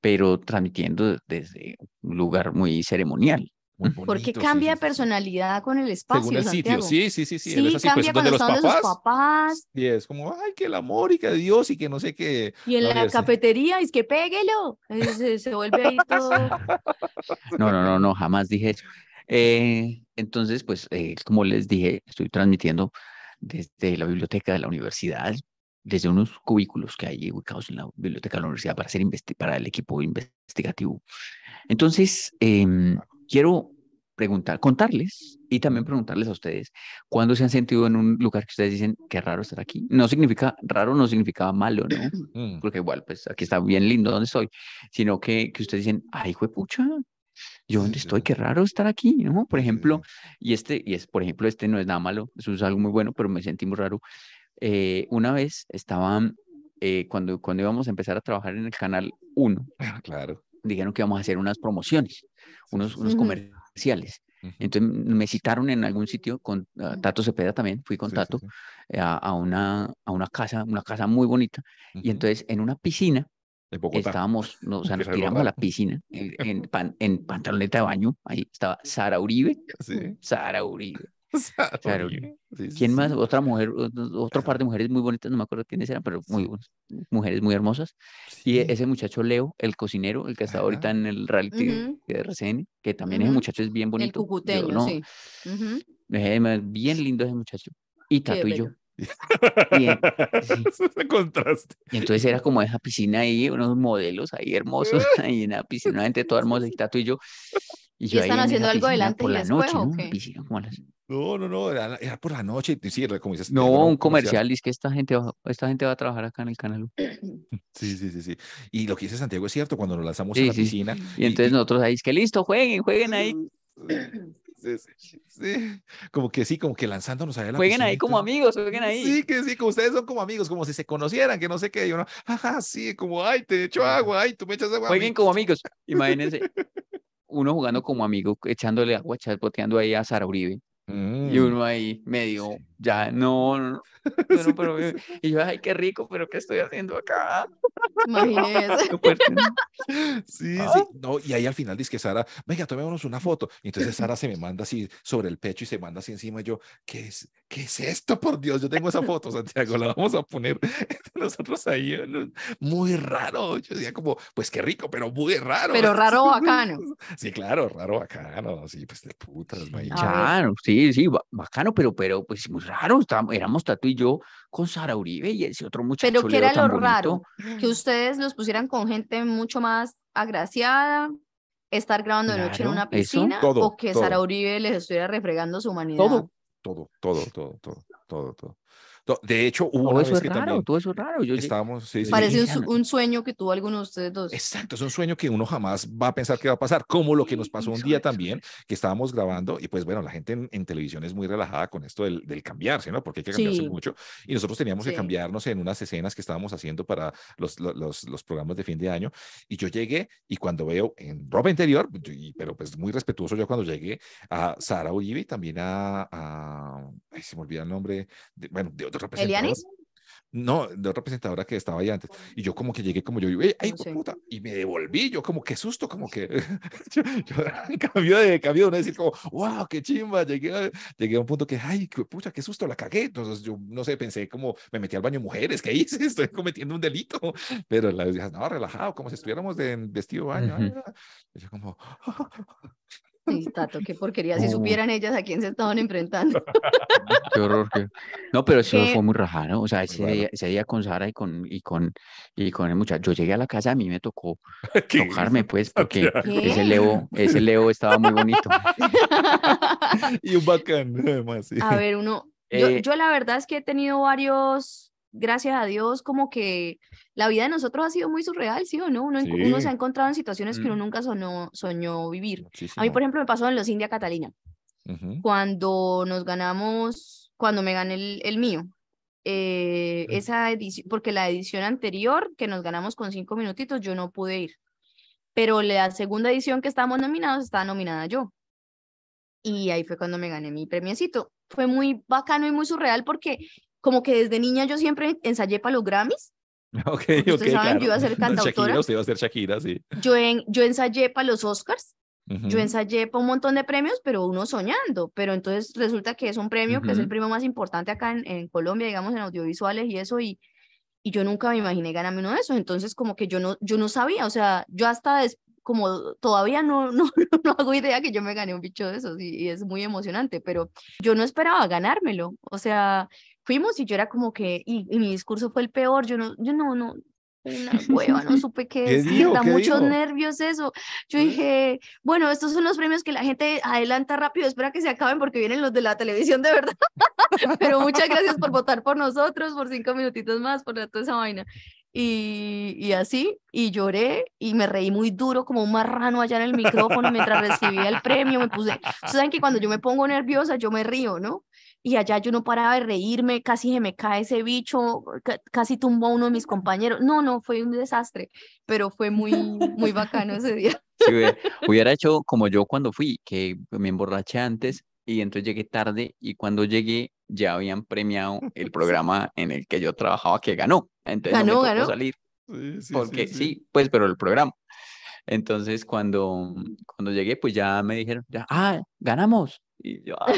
S3: pero transmitiendo desde un lugar muy ceremonial.
S1: Porque cambia personalidad con el espacio. Según el Santiago.
S3: sitio, sí, sí, sí, sí. Pues, cambia pues, los
S1: papás,
S3: Y es como, ay, que el amor y que Dios y que no sé qué. Y en la
S1: cafetería, es que péguelo. Se, vuelve ahí todo.
S2: <laughs>
S3: No, no, no, no, jamás dije eso. Eh, entonces, pues, eh, como les dije, estoy transmitiendo desde la biblioteca de la universidad, desde unos cubículos que hay ubicados en la biblioteca de la universidad para, hacer para el equipo investigativo. Entonces, eh, Quiero preguntar, contarles y también preguntarles a ustedes cuándo se han sentido en un lugar que ustedes dicen qué raro estar aquí. No significa raro, no significaba malo, ¿no? <clears throat> Mm. Porque igual, pues aquí está bien lindo donde estoy, sino que, que ustedes dicen, ay, pucha, yo dónde estoy, qué raro estar aquí, ¿no? Por ejemplo, y este, y es, por ejemplo, este no es nada malo, eso es algo muy bueno, pero me sentí muy raro. Eh, una vez estaban eh, cuando, cuando íbamos a empezar a trabajar en el canal 1. Ah, claro dijeron que íbamos a hacer unas promociones, unos, unos comerciales. Entonces me citaron en algún sitio con ah, Tato Cepeda también, fui con Tato eh, A, una, a una casa, una casa muy bonita. Y entonces en una piscina estábamos, o <laughs> sea, nos tiramos a la piscina en, en, pantaloneta de baño. Ahí estaba Sara Uribe. Sara Uribe. <laughs> claro. ¿Quién más? Otra mujer, otro par de mujeres muy bonitas, no me acuerdo quiénes eran, pero muy mujeres muy hermosas. Y ese muchacho Leo, el cocinero, el que está ahorita en el reality de RCN, que también es muchacho es bien bonito. El cucuteño, no, sí. Eh, bien lindo ese muchacho. Y Tato y yo. Y, <laughs> contraste. entonces era como esa piscina ahí, unos modelos ahí hermosos, <laughs> ahí en la piscina, una gente toda hermosa y Tato y yo. Y, están haciendo algo delante la después, ¿o qué? ¿no?
S4: no, no, era, por la noche, sí, como dices. No, un comercial, dice
S3: que esta gente, va, esta gente va a trabajar acá en el canal.
S4: <clears throat> Sí, sí, sí, sí. Y lo que dice Santiago es cierto, cuando lo lanzamos a la piscina.
S3: Y, entonces nosotros ahí es que listo,
S4: jueguen, jueguen ahí. Sí, sí, Como que sí, como que lanzándonos a la Jueguen ahí como amigos, jueguen ahí. Sí, que sí, como ustedes son como amigos, como si se conocieran, que no sé qué. Y uno, ajá, sí, como, ay, te echo agua, ay, tú me echas agua. Jueguen como
S3: amigos, imagínense. <laughs> uno jugando como amigo, echándole agua, chapoteando ahí a Sara Uribe. Y mm. uno ahí medio ya no, <laughs> pero, y yo, ay, qué rico, pero ¿qué estoy haciendo acá?
S2: Imagínese.
S3: <laughs> <laughs> Sí, ah. sí, no, y
S4: ahí al final dice que Sara, venga, tomémonos una foto, y entonces Sara se me manda así sobre el pecho y se manda así encima, y yo, ¿qué es, qué es esto? Por Dios, yo tengo esa foto, Santiago, la vamos a poner nosotros ahí, muy raro, yo decía como, pues qué rico, pero muy raro. Pero raro bacano. Sí, claro, raro bacano, sí, pues de putas,
S3: Claro, sí, sí, bacano, pero, pero, pues, raro, éramos Tato y yo con Sara Uribe y ese otro muchacho. Pero que era lo raro,
S1: que ustedes nos pusieran con gente mucho más agraciada, estar grabando de noche en una piscina, o que Sara Uribe les estuviera refregando su humanidad. Todo,
S4: todo, todo, todo, todo, todo. todo. De hecho, hubo oh, eso es raro, también... todo eso raro. Parece
S1: Un, sueño que tuvo alguno de ustedes dos.
S4: Exacto, es un sueño que uno jamás va a pensar que va a pasar, como lo que nos pasó un día también, que estábamos grabando, y pues bueno, la gente en, televisión es muy relajada con esto del, cambiarse, ¿no? Porque hay que cambiarse mucho. Y nosotros teníamos que cambiarnos en unas escenas que estábamos haciendo para los, los, los, programas de fin de año. Y yo llegué, y cuando veo en ropa interior, pues, pero pues muy respetuoso yo cuando llegué a Sara Uribe también a, a ay, se me olvida el nombre, bueno, de ¿Elianis? No, de otra presentadora que estaba ahí antes. Y yo como que llegué como yo, ay Y me devolví, yo como, que susto! Como que, <laughs> yo, <laughs> de, cambio de decir como, ¡wow, qué chimba! Llegué a, llegué a un punto que, ¡ay, qué pucha, qué susto! La cagué. Entonces yo, no sé, pensé como, me metí al baño mujeres, ¿qué hice? <laughs> Estoy cometiendo un delito. Pero la dijas no, relajado, como si estuviéramos de vestido de baño.
S3: Y yo como,
S1: Sí, qué porquería. Si oh. supieran ellas a quién se estaban enfrentando.
S3: <laughs> qué horror. No, pero eso eh, fue muy rajado. O sea, ese, día, con Sara y con, y, con, y con el muchacho. Yo llegué a la casa, a mí me tocó enojarme <laughs> pues, <laughs> porque ese Leo, ese Leo estaba muy bonito. y un bacán, además. A
S1: ver, uno. Eh, yo la verdad es que he tenido varios gracias a Dios, como que la vida de nosotros ha sido muy surreal, ¿sí o no? Uno, uno se ha encontrado en situaciones que uno mm. nunca soñó vivir. A mí, por ejemplo, me pasó en los India Catalina, cuando nos ganamos, cuando me gané el, mío. Eh, esa edición, porque la edición anterior que nos ganamos con cinco minutitos, yo no pude ir. Pero la segunda edición que estábamos nominados, estaba nominada yo. Y ahí fue cuando me gané mi premiecito. Fue muy bacano y muy surreal porque como que desde niña yo siempre ensayé para los Grammys.
S4: <laughs> Ok, Ustedes saben, yo iba a ser <laughs> cantautora. Shakira, usted iba a ser Shakira, sí.
S1: Yo, ensayé para los Oscars. Yo ensayé para un montón de premios, pero uno soñando. Pero entonces resulta que es un premio, que es el premio más importante acá en, en Colombia, digamos, en audiovisuales y eso. Y, y yo nunca me imaginé ganarme uno de esos, entonces como que yo no, yo no sabía, o sea, yo hasta como todavía no, <laughs> no, no hago idea que yo me gané un bicho de esos y, es muy emocionante, pero yo no esperaba ganármelo, o sea, fuimos y yo era como que, y, y mi discurso fue el peor, yo no, yo no, no, una <laughs> hueva, no supe qué, decir, da muchos nervios eso. Yo ¿Eh? dije, bueno, estos son los premios que la gente adelanta rápido, espera que se acaben porque vienen los de la televisión de verdad. <laughs> Pero muchas gracias por votar por nosotros, por cinco minutitos más, por toda esa vaina. Y, y, así, y lloré y me reí muy duro como un marrano allá en el micrófono mientras recibía el premio, me puse, saben que cuando yo me pongo nerviosa yo me río, ¿no? y allá yo no paraba de reírme, casi se me cae ese bicho, casi tumbó a uno de mis compañeros. No, no, fue un desastre, pero fue muy, muy bacano ese día. <laughs>
S3: Sí, hubiera hecho como yo cuando fui, que me emborraché antes y entonces llegué tarde y cuando llegué ya habían premiado el <laughs> programa en el que yo trabajaba que ganó. Entonces ganó, no ganó. salir. porque sí, pues, pero el programa. Entonces cuando, cuando llegué, pues ya me dijeron, ah, ganamos. Y yo, ah,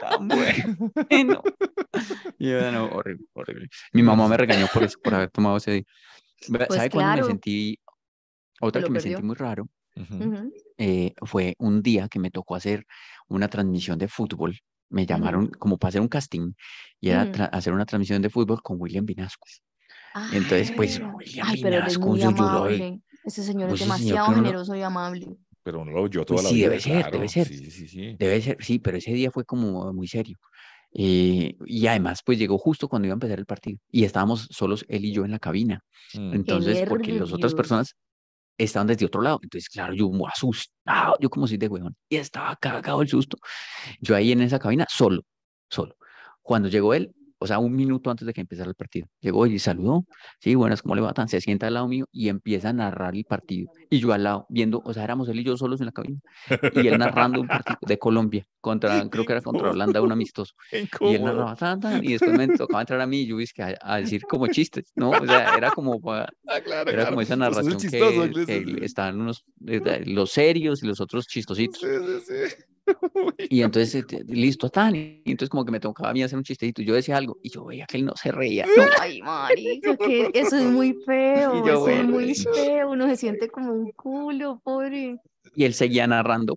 S3: tan bueno. <laughs> <laughs> <laughs> y yo, no, horrible, horrible. Mi mamá me regañó por eso, por haber tomado ese pues ¿Sabe cuándo me sentí? Otra que me sentí muy raro. Eh, fue un día que me tocó hacer una transmisión de fútbol. Me llamaron como para hacer un casting y era hacer una transmisión de fútbol con William Vinasco. Entonces, pues, ah.
S1: William ay, Ese señor es pues demasiado generoso y amable
S3: pero no lo pues sí, Debe ser, debe ser. Sí, Debe ser, sí, pero ese día fue como muy serio. Eh, y además, pues llegó justo cuando iba a empezar el partido y estábamos solos él y yo en la cabina. Mm. Entonces, porque las otras personas estaban desde otro lado. Entonces, claro, yo muy asustado, yo como si de huevón, y estaba cagado el susto. Yo ahí en esa cabina, solo, solo. Cuando llegó él, o sea, un minuto antes de que empezara el partido. Llegó y saludó, sí, buenas, ¿cómo le va tan? Se sienta al lado mío y empieza a narrar el partido. Y yo al lado, viendo, o sea, éramos él y yo solos en la cabina. Y él narrando un partido de Colombia, contra, creo que era contra <laughs> Holanda, un amistoso.
S2: Y él narraba, y después
S3: me tocaba entrar a mí y yo que a, decir como chistes, ¿no? O sea, era como, ah, era como esa pues narración que, estaban unos, eh, los serios y los otros chistositos. Sí, sí, sí. <laughs> y entonces, eh, listo, tan. Y entonces, como que me tocaba a mí hacer un chistecito. Yo decía algo y yo veía que él no se reía. <laughs> ay, marica, que eso es muy
S1: <laughs> feo. eso es muy feo. Uno se siente como un culo, pobre.
S3: Y él seguía narrando.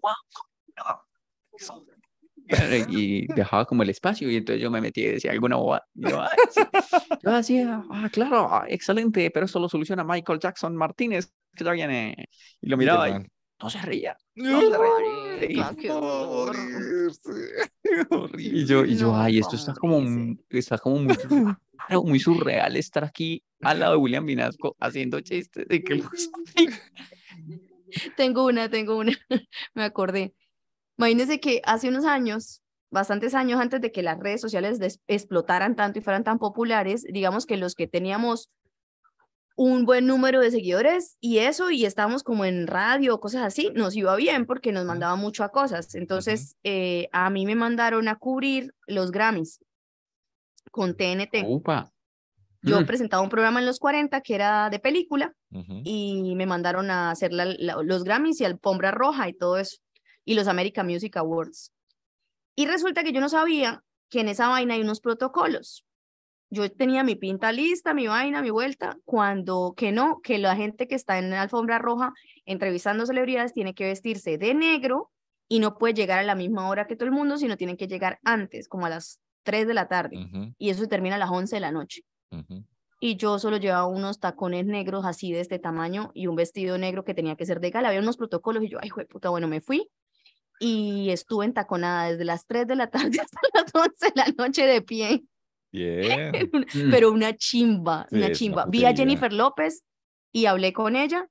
S3: y dejaba como el espacio y entonces yo me metí y decía alguna bobada. Yo, decía, ah, claro, ah, excelente, pero eso lo soluciona Michael Jackson Martínez, que viene. Y lo miraba y no se reía.
S2: No se reía. <laughs>
S3: Y yo, y yo, ay, esto está como, está como muy, surreal estar aquí al lado de William Vinasco haciendo chistes de que <laughs>
S1: Tengo una, tengo una, <laughs> me acordé. Imagínense que hace unos años, bastantes años antes de que las redes sociales explotaran tanto y fueran tan populares, digamos que los que teníamos un buen número de seguidores y eso, y estábamos como en radio, cosas así, nos iba bien porque nos mandaba mucho a cosas. Entonces, eh, a mí me mandaron a cubrir los Grammys con TNT. Yo mm. presentaba un programa en los 40 que era de película y me mandaron a hacer los Grammys y Pombra Roja y todo eso, y los American Music Awards. Y resulta que yo no sabía que en esa vaina hay unos protocolos yo tenía mi pinta lista, mi vaina, mi vuelta, cuando que no, que la gente que está en la alfombra roja entrevistando celebridades tiene que vestirse de negro y no puede llegar a la misma hora que todo el mundo, sino tiene que llegar antes, como a las 3 de la tarde. Y eso termina a las 11 de la noche. Y yo solo llevaba unos tacones negros así de este tamaño y un vestido negro que tenía que ser de gala. Había unos protocolos y yo, ay, puta, bueno, me fui y estuve en taconada desde las 3 de la <laughs> tarde hasta las 11 de la noche de pie.
S2: <laughs> Mm. Pero
S1: una chimba, una chimba. Vi a Jennifer López y hablé con ella.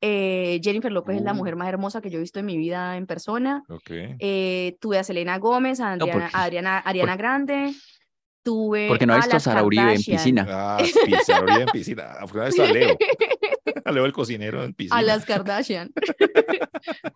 S1: Eh, Jennifer López es la uh. mujer más hermosa que yo he visto en mi vida en persona. Eh, tuve a Selena Gómez, a, Adriana, Ariana Grande. Tuve Porque no ha visto a ah, Sara Uribe en piscina.
S4: Sara Uribe en piscina. afuera Leo. <laughs> a <laughs> Leo el cocinero en piscina. A las
S1: Kardashian. <laughs>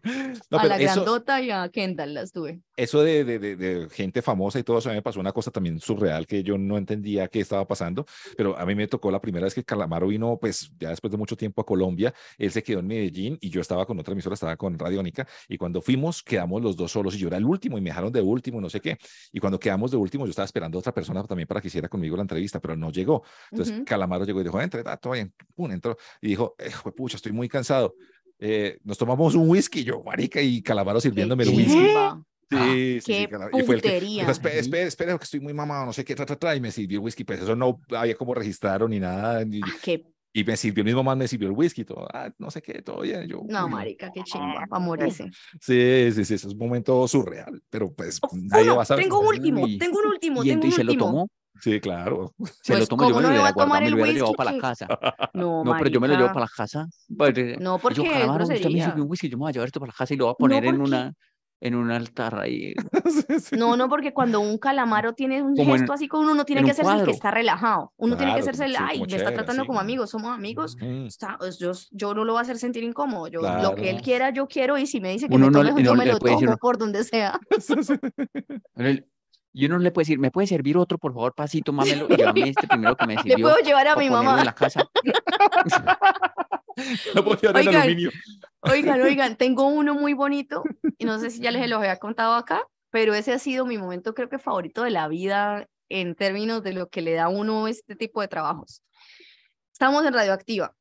S4: <laughs> a la grandota
S1: y a Kendall las tuve.
S4: Eso de, gente famosa y todo eso, me pasó una cosa también surreal que yo no entendía qué estaba pasando, pero a mí me tocó la primera vez que Calamaro vino, pues ya después de mucho tiempo a Colombia, él se quedó en Medellín y yo estaba con otra emisora, estaba con Radiónica, y cuando fuimos quedamos los dos solos y yo era el último y me dejaron de último, no sé qué. Y cuando quedamos de último, yo estaba esperando a otra persona también para que hiciera conmigo la entrevista, pero no llegó. Entonces Calamaro llegó y dijo, entre, todo bien, pum, entró. Y dijo, eh, pucha, estoy muy cansado. Eh, nos tomamos un whisky, yo, marica, y Calamaro sirviéndome el whisky. Ah, sí, sí, qué sí, que, espera, espera, que estoy muy mamado, no sé qué, tra, tra, tra, y me sirvió whisky, pues eso no había como registraron ni nada. Ah, qué... Y me sirvió, mi mamá me sirvió el whisky, todo, ah, no sé qué, todo bien. Yo, no, marica,
S2: qué chimba,
S1: amor. ese.
S4: <laughs> Sí, sí, sí, eso es un momento surreal, pero pues oh, nadie va a saber. Tengo un último,
S1: tengo un último, y, tengo un último. Se lo tomó?
S3: Sí, claro. <laughs> Se lo pues, tomo, yo me lo hubiera me lo para la casa. No, pero yo me lo llevo para la casa. Pues, no, porque yo, caramba, no un whisky, yo me voy a llevar esto para la casa y lo voy a poner en una en un altar ahí.
S1: <laughs> No, no, porque cuando un calamaro tiene un gesto así con uno tiene que hacerse el que está relajado. Uno tiene que hacerse el, ay, me está tratando como amigos, somos amigos. Pues, yo, yo, no lo voy a hacer sentir incómodo. Yo, Lo que él quiera, yo quiero. Y si me dice que me tome, no, yo no me lo tomo por donde sea. <laughs>
S3: Y uno no le puede decir, ¿me puede servir otro, por favor, pasito, mámelo? Y este primero que me <laughs> sirvió. ¿Le puedo llevar a mi mamá? la casa. <laughs> puedo oigan,
S1: <laughs> Oigan, tengo uno muy bonito y no sé si ya les lo había contado acá, pero ese ha sido mi momento, creo que favorito de la vida en términos de lo que le da uno este tipo de trabajos. Estamos en Radioactiva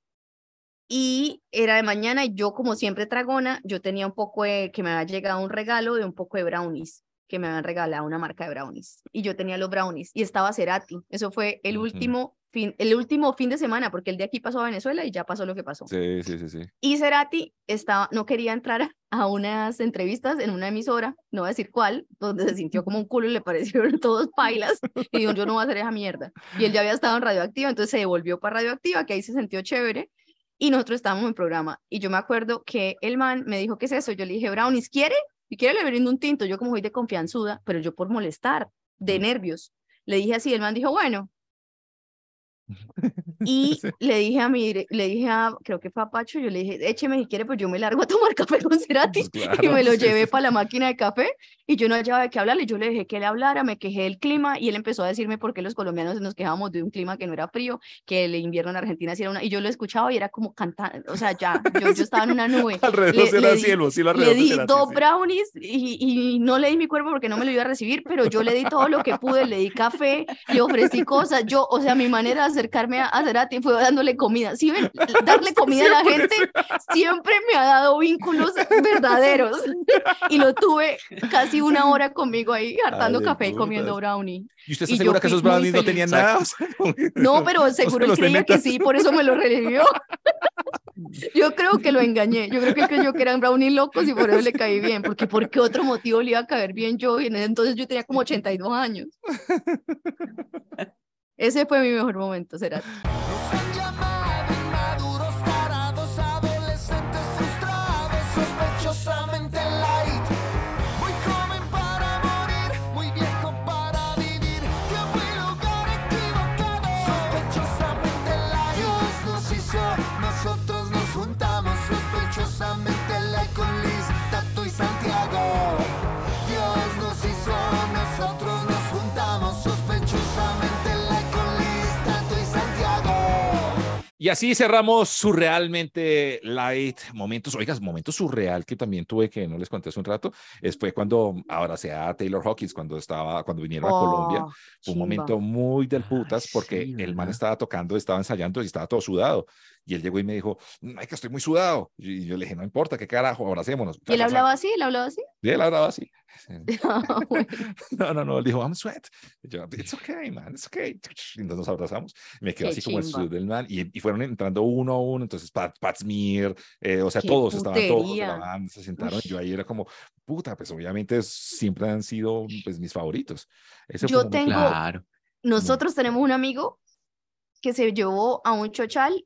S1: y era de mañana y yo como siempre tragona, yo tenía un poco que me había llegado un regalo de un poco de brownies que me habían regalado una marca de brownies y yo tenía los brownies y estaba Cerati. Eso fue el último fin, el último fin de semana porque el de aquí pasó a Venezuela y ya pasó lo que pasó.
S4: Sí, sí, sí,
S1: Y Cerati estaba, no quería entrar a unas entrevistas en una emisora, no voy a decir cuál, donde se sintió como un culo y le parecieron <laughs> todos pailas y dijo, yo no voy a hacer esa mierda. Y él ya había estado en Radioactiva, entonces se devolvió para Radioactiva, que ahí se sintió chévere. Y nosotros estábamos en programa. Y yo me acuerdo que el man me dijo, ¿qué es eso? Yo le dije, Brownies, ¿quiere? y quiere le brindo un tinto, yo como voy de confianzuda, pero yo por molestar, de nervios, le dije así, el man dijo, bueno.
S2: <laughs> Y
S1: le dije a mi, le dije a, creo que fue a Pacho, yo le dije, écheme si quiere, pues yo me largo a tomar <laughs> café con pues Cerati. y me lo <laughs> llevé para la máquina de café y yo no hallaba de qué hablarle, yo le dejé que le hablara, me quejé del clima y él empezó a decirme por qué los colombianos nos quejábamos de un clima que no era frío, que el invierno en Argentina sí era una, y yo lo escuchaba y era como cantando, o sea, ya, yo, estaba en una nube. <laughs> alrededor le, di,
S4: sí, Le di dos
S1: brownies y, no le di mi cuerpo porque no me lo iba a recibir, pero yo le di todo lo que pude, le di café, le ofrecí cosas, yo, o sea, mi manera de acercarme a, a fue dándole comida, ¿sí Darle comida a la gente siempre me ha dado vínculos verdaderos <laughs> y lo tuve casi una <laughs> hora conmigo ahí hartando café y comiendo brownie.
S4: ¿Y usted se asegura que esos brownies no tenían nada? <laughs> no, pero seguro creía que sí, por eso me lo
S1: revivió. <laughs> Yo creo que lo engañé. Yo creo que él creyó que eran brownies locos y por eso le caí bien. Porque por qué otro motivo le iba a caer bien yo. en entonces yo tenía como 82 años. Ese fue mi mejor momento, será.
S4: Y así cerramos surrealmente light momentos, oigas, momentos surreal que también tuve que no les conté hace un rato, fue cuando ahora sea Taylor Hawkins cuando estaba, cuando vinieron a Colombia, oh, un momento muy del ah, putas porque el man estaba tocando, estaba ensayando y estaba todo sudado y él llegó y me dijo, ay, que estoy muy sudado. Y yo le dije, no importa, qué carajo, abracémonos. ¿Y él hablaba
S1: así? ¿Él hablaba así?
S4: Sí, él hablaba así. <laughs> Ah, <laughs> no, no, no, él dijo, I'm sweat. yo, it's okay, man, it's okay. entonces nos abrazamos. me quedé así como el sud del man. Y, fueron entrando uno a uno, entonces Pat, Pat eh, o sea, todos estaban, todos se sentaron. yo ahí era como, puta, pues obviamente siempre han sido pues, mis favoritos. yo tengo,
S1: nosotros tenemos un amigo que se llevó a un chochal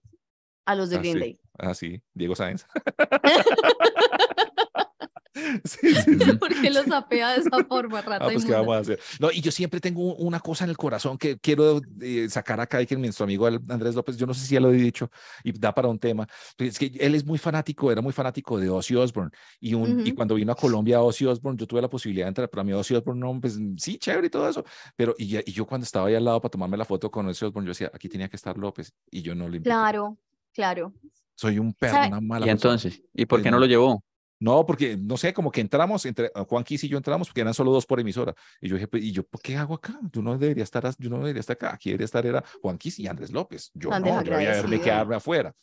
S1: a los de Green Day.
S4: Ah, sí, Diego Sáenz. <laughs>
S1: ¿Por qué lo sapea de esa forma, <laughs> ah, rata? Ah, pues, ¿qué vamos
S4: a hacer? No, y yo siempre tengo una cosa en el corazón que quiero eh, sacar acá y que nuestro amigo Andrés López, yo no sé si ya lo he dicho y da para un tema, es que él es muy fanático, era muy fanático de Ozzy Osbourne y, un, y cuando vino a Colombia Ozzy Osbourne, yo tuve la posibilidad de entrar, pero a mí Ozzy Osbourne, no, pues sí, chévere y todo eso, pero y, yo cuando estaba ahí al lado para tomarme la foto con Ozzy Osbourne, yo decía, aquí tenía que estar López y yo no le invité.
S1: Claro. Claro.
S4: Soy un perro, una mala. Y entonces, ¿y por pues qué no lo llevó? No, porque no sé, como que entramos, entre ah, Juan Kiss y yo entramos, porque eran solo dos por emisora. Y yo dije, pues, ¿y yo qué hago acá? Yo no debería estar, yo no debería estar acá. Aquí debería estar era Juan Kiss y Andrés López. Yo no, yo había haberme quedarme afuera.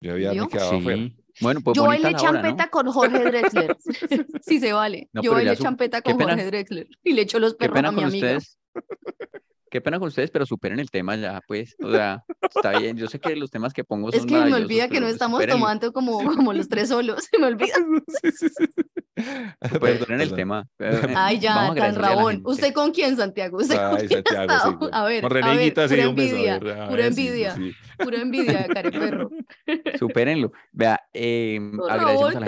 S4: Yo había de quedarme sí. afuera. Bueno, pues yo bailé champeta
S1: con Jorge Drexler. <laughs> sí, se vale. yo bailé champeta con Jorge Drexler. Y le echo los perros a mi amigo
S3: qué pena con ustedes, pero superen el tema ya, pues. O sea, está bien. Yo sé que los temas que pongo son. Es que me olvida que no pues estamos tomando
S1: como, <laughs> como los tres solos. <laughs> Se me olvida.
S3: superen <laughs> el tema. Eh, Ay, ya, tan rabón. ¿Usted
S1: con quién, Santiago? ¿Usted Ay, con quién Santiago, A ver, pura envidia, pura envidia, sí, pura envidia,
S2: Supérenlo.
S3: Vea, eh, todo agradecemos a la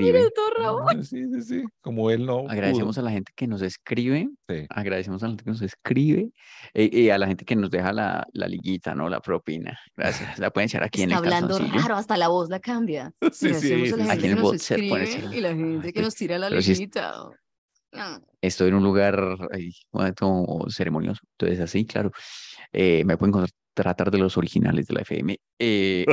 S3: gente
S2: todo Rabón. Ah, sí, sí, sí,
S3: como él no. Agradecemos a la gente que nos escribe, Agradecemos a la gente que nos escribe eh, y, a la gente que nos deja la, la, liguita, ¿no? La propina. Gracias. La pueden echar <laughs> aquí en el hablando raro,
S1: hasta la voz la cambia. <laughs> A la aquí en Y la
S3: gente que nos tira la liguita. Ah. estoy en un lugar ceremonioso. Entonces, así, claro. Eh, me pueden encontrar tratar de los originales de la FM. Eh,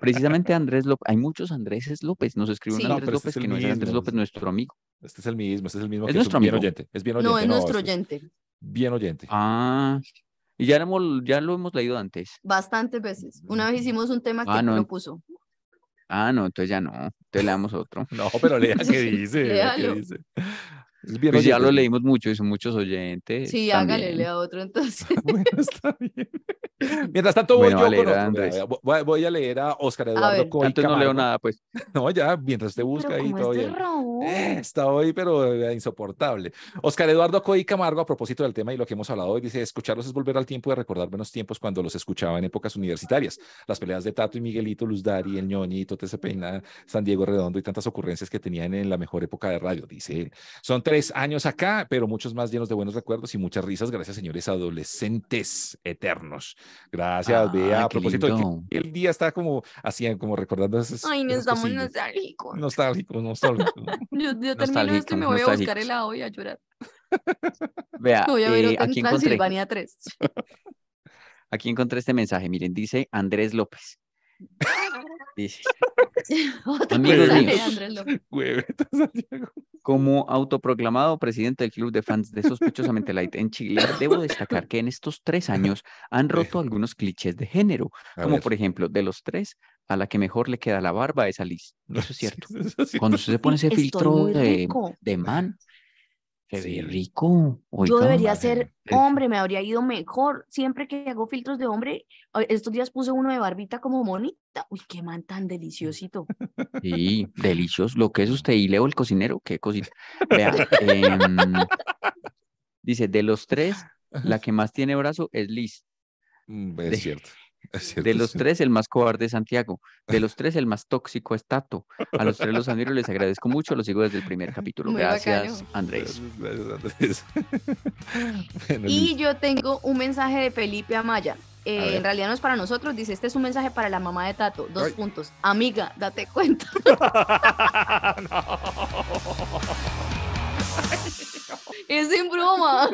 S3: precisamente <laughs> Andrés López, hay muchos Andréses López, nos escribe un Andrés este López que no es Andrés López, nuestro amigo. Este es el mismo, este es el mismo. Es nuestro Bien oyente, No, este es nuestro oyente. bien oyente. Ah, y ya, hemos, ya lo hemos leído antes.
S1: Bastantes veces. Una vez mm. hicimos un tema ah, que no. puso.
S3: Ah, no, entonces ya no. Entonces le damos otro. <laughs> no, pero lea <laughs> qué dice. lea qué dice pues ya lo leímos mucho y son muchos oyentes. Sí,
S1: hágale, a otro entonces. <laughs> bueno, está bien.
S3: <laughs> Mientras tanto, voy, yo a
S4: voy, a leer a Oscar Eduardo Coy. Antes no leo nada, pues. <laughs> No, ya, mientras te busca ahí todo
S2: eh, está
S4: hoy, pero eh, insoportable. Oscar Eduardo Coy Camargo, a propósito del tema y lo que hemos hablado hoy, dice: escucharlos es volver al tiempo y recordar buenos tiempos cuando los escuchaba en épocas universitarias. Las peleas de Tato y Miguelito, Luz Dari, El ñoñi, Tese Peina, San Diego Redondo y tantas ocurrencias que tenían en la mejor época de radio, dice él. Son tres años acá, pero muchos más llenos de buenos recuerdos y muchas risas. Gracias, señores adolescentes eternos. Gracias, Vea, ah, A propósito, el día está como así, como recordando Ay, nos damos
S2: nostálgicos.
S4: Nostálgicos, nostálgicos. <laughs>
S1: yo, yo termino esto y me voy a buscar el lado y a llorar.
S3: <laughs> Vea, voy eh, Transilvania 3. <laughs> Aquí encontré este mensaje. Miren, dice Andrés López.
S2: <laughs>
S3: Como autoproclamado presidente del Club de Fans de Sospechosamente Light en Chile, debo destacar que en estos tres años han roto algunos clichés de género, como por ejemplo, de los tres, a la que mejor le queda la barba es Alice. <laughs> Eso es cierto. Cuando se pone ese filtro de man, Qué rico. yo debería
S1: ser hombre, me habría ido mejor. Siempre que hago filtros de hombre, eh, estos días puse uno de barbita como monita. Uy, qué man tan deliciosito.
S3: Sí, delicioso. Lo que es usted y Leo el cocinero, qué cosita. Em, dice, de los tres, la <laughs> que más tiene brazo es Liz. Mm, es cierto. <laughs> de los tres, el más cobarde es Santiago. De los <laughs> tres, el más tóxico es Tato. A los tres los admiro, les agradezco mucho, los sigo desde el primer capítulo. Gracias Andrés. Gracias, <laughs> Andrés. y
S1: yo tengo un mensaje de Felipe Amaya. Eh, en realidad no es para nosotros, dice, este es un mensaje para la mamá de Tato. Dos puntos. Amiga, date cuenta.
S2: Es sin broma.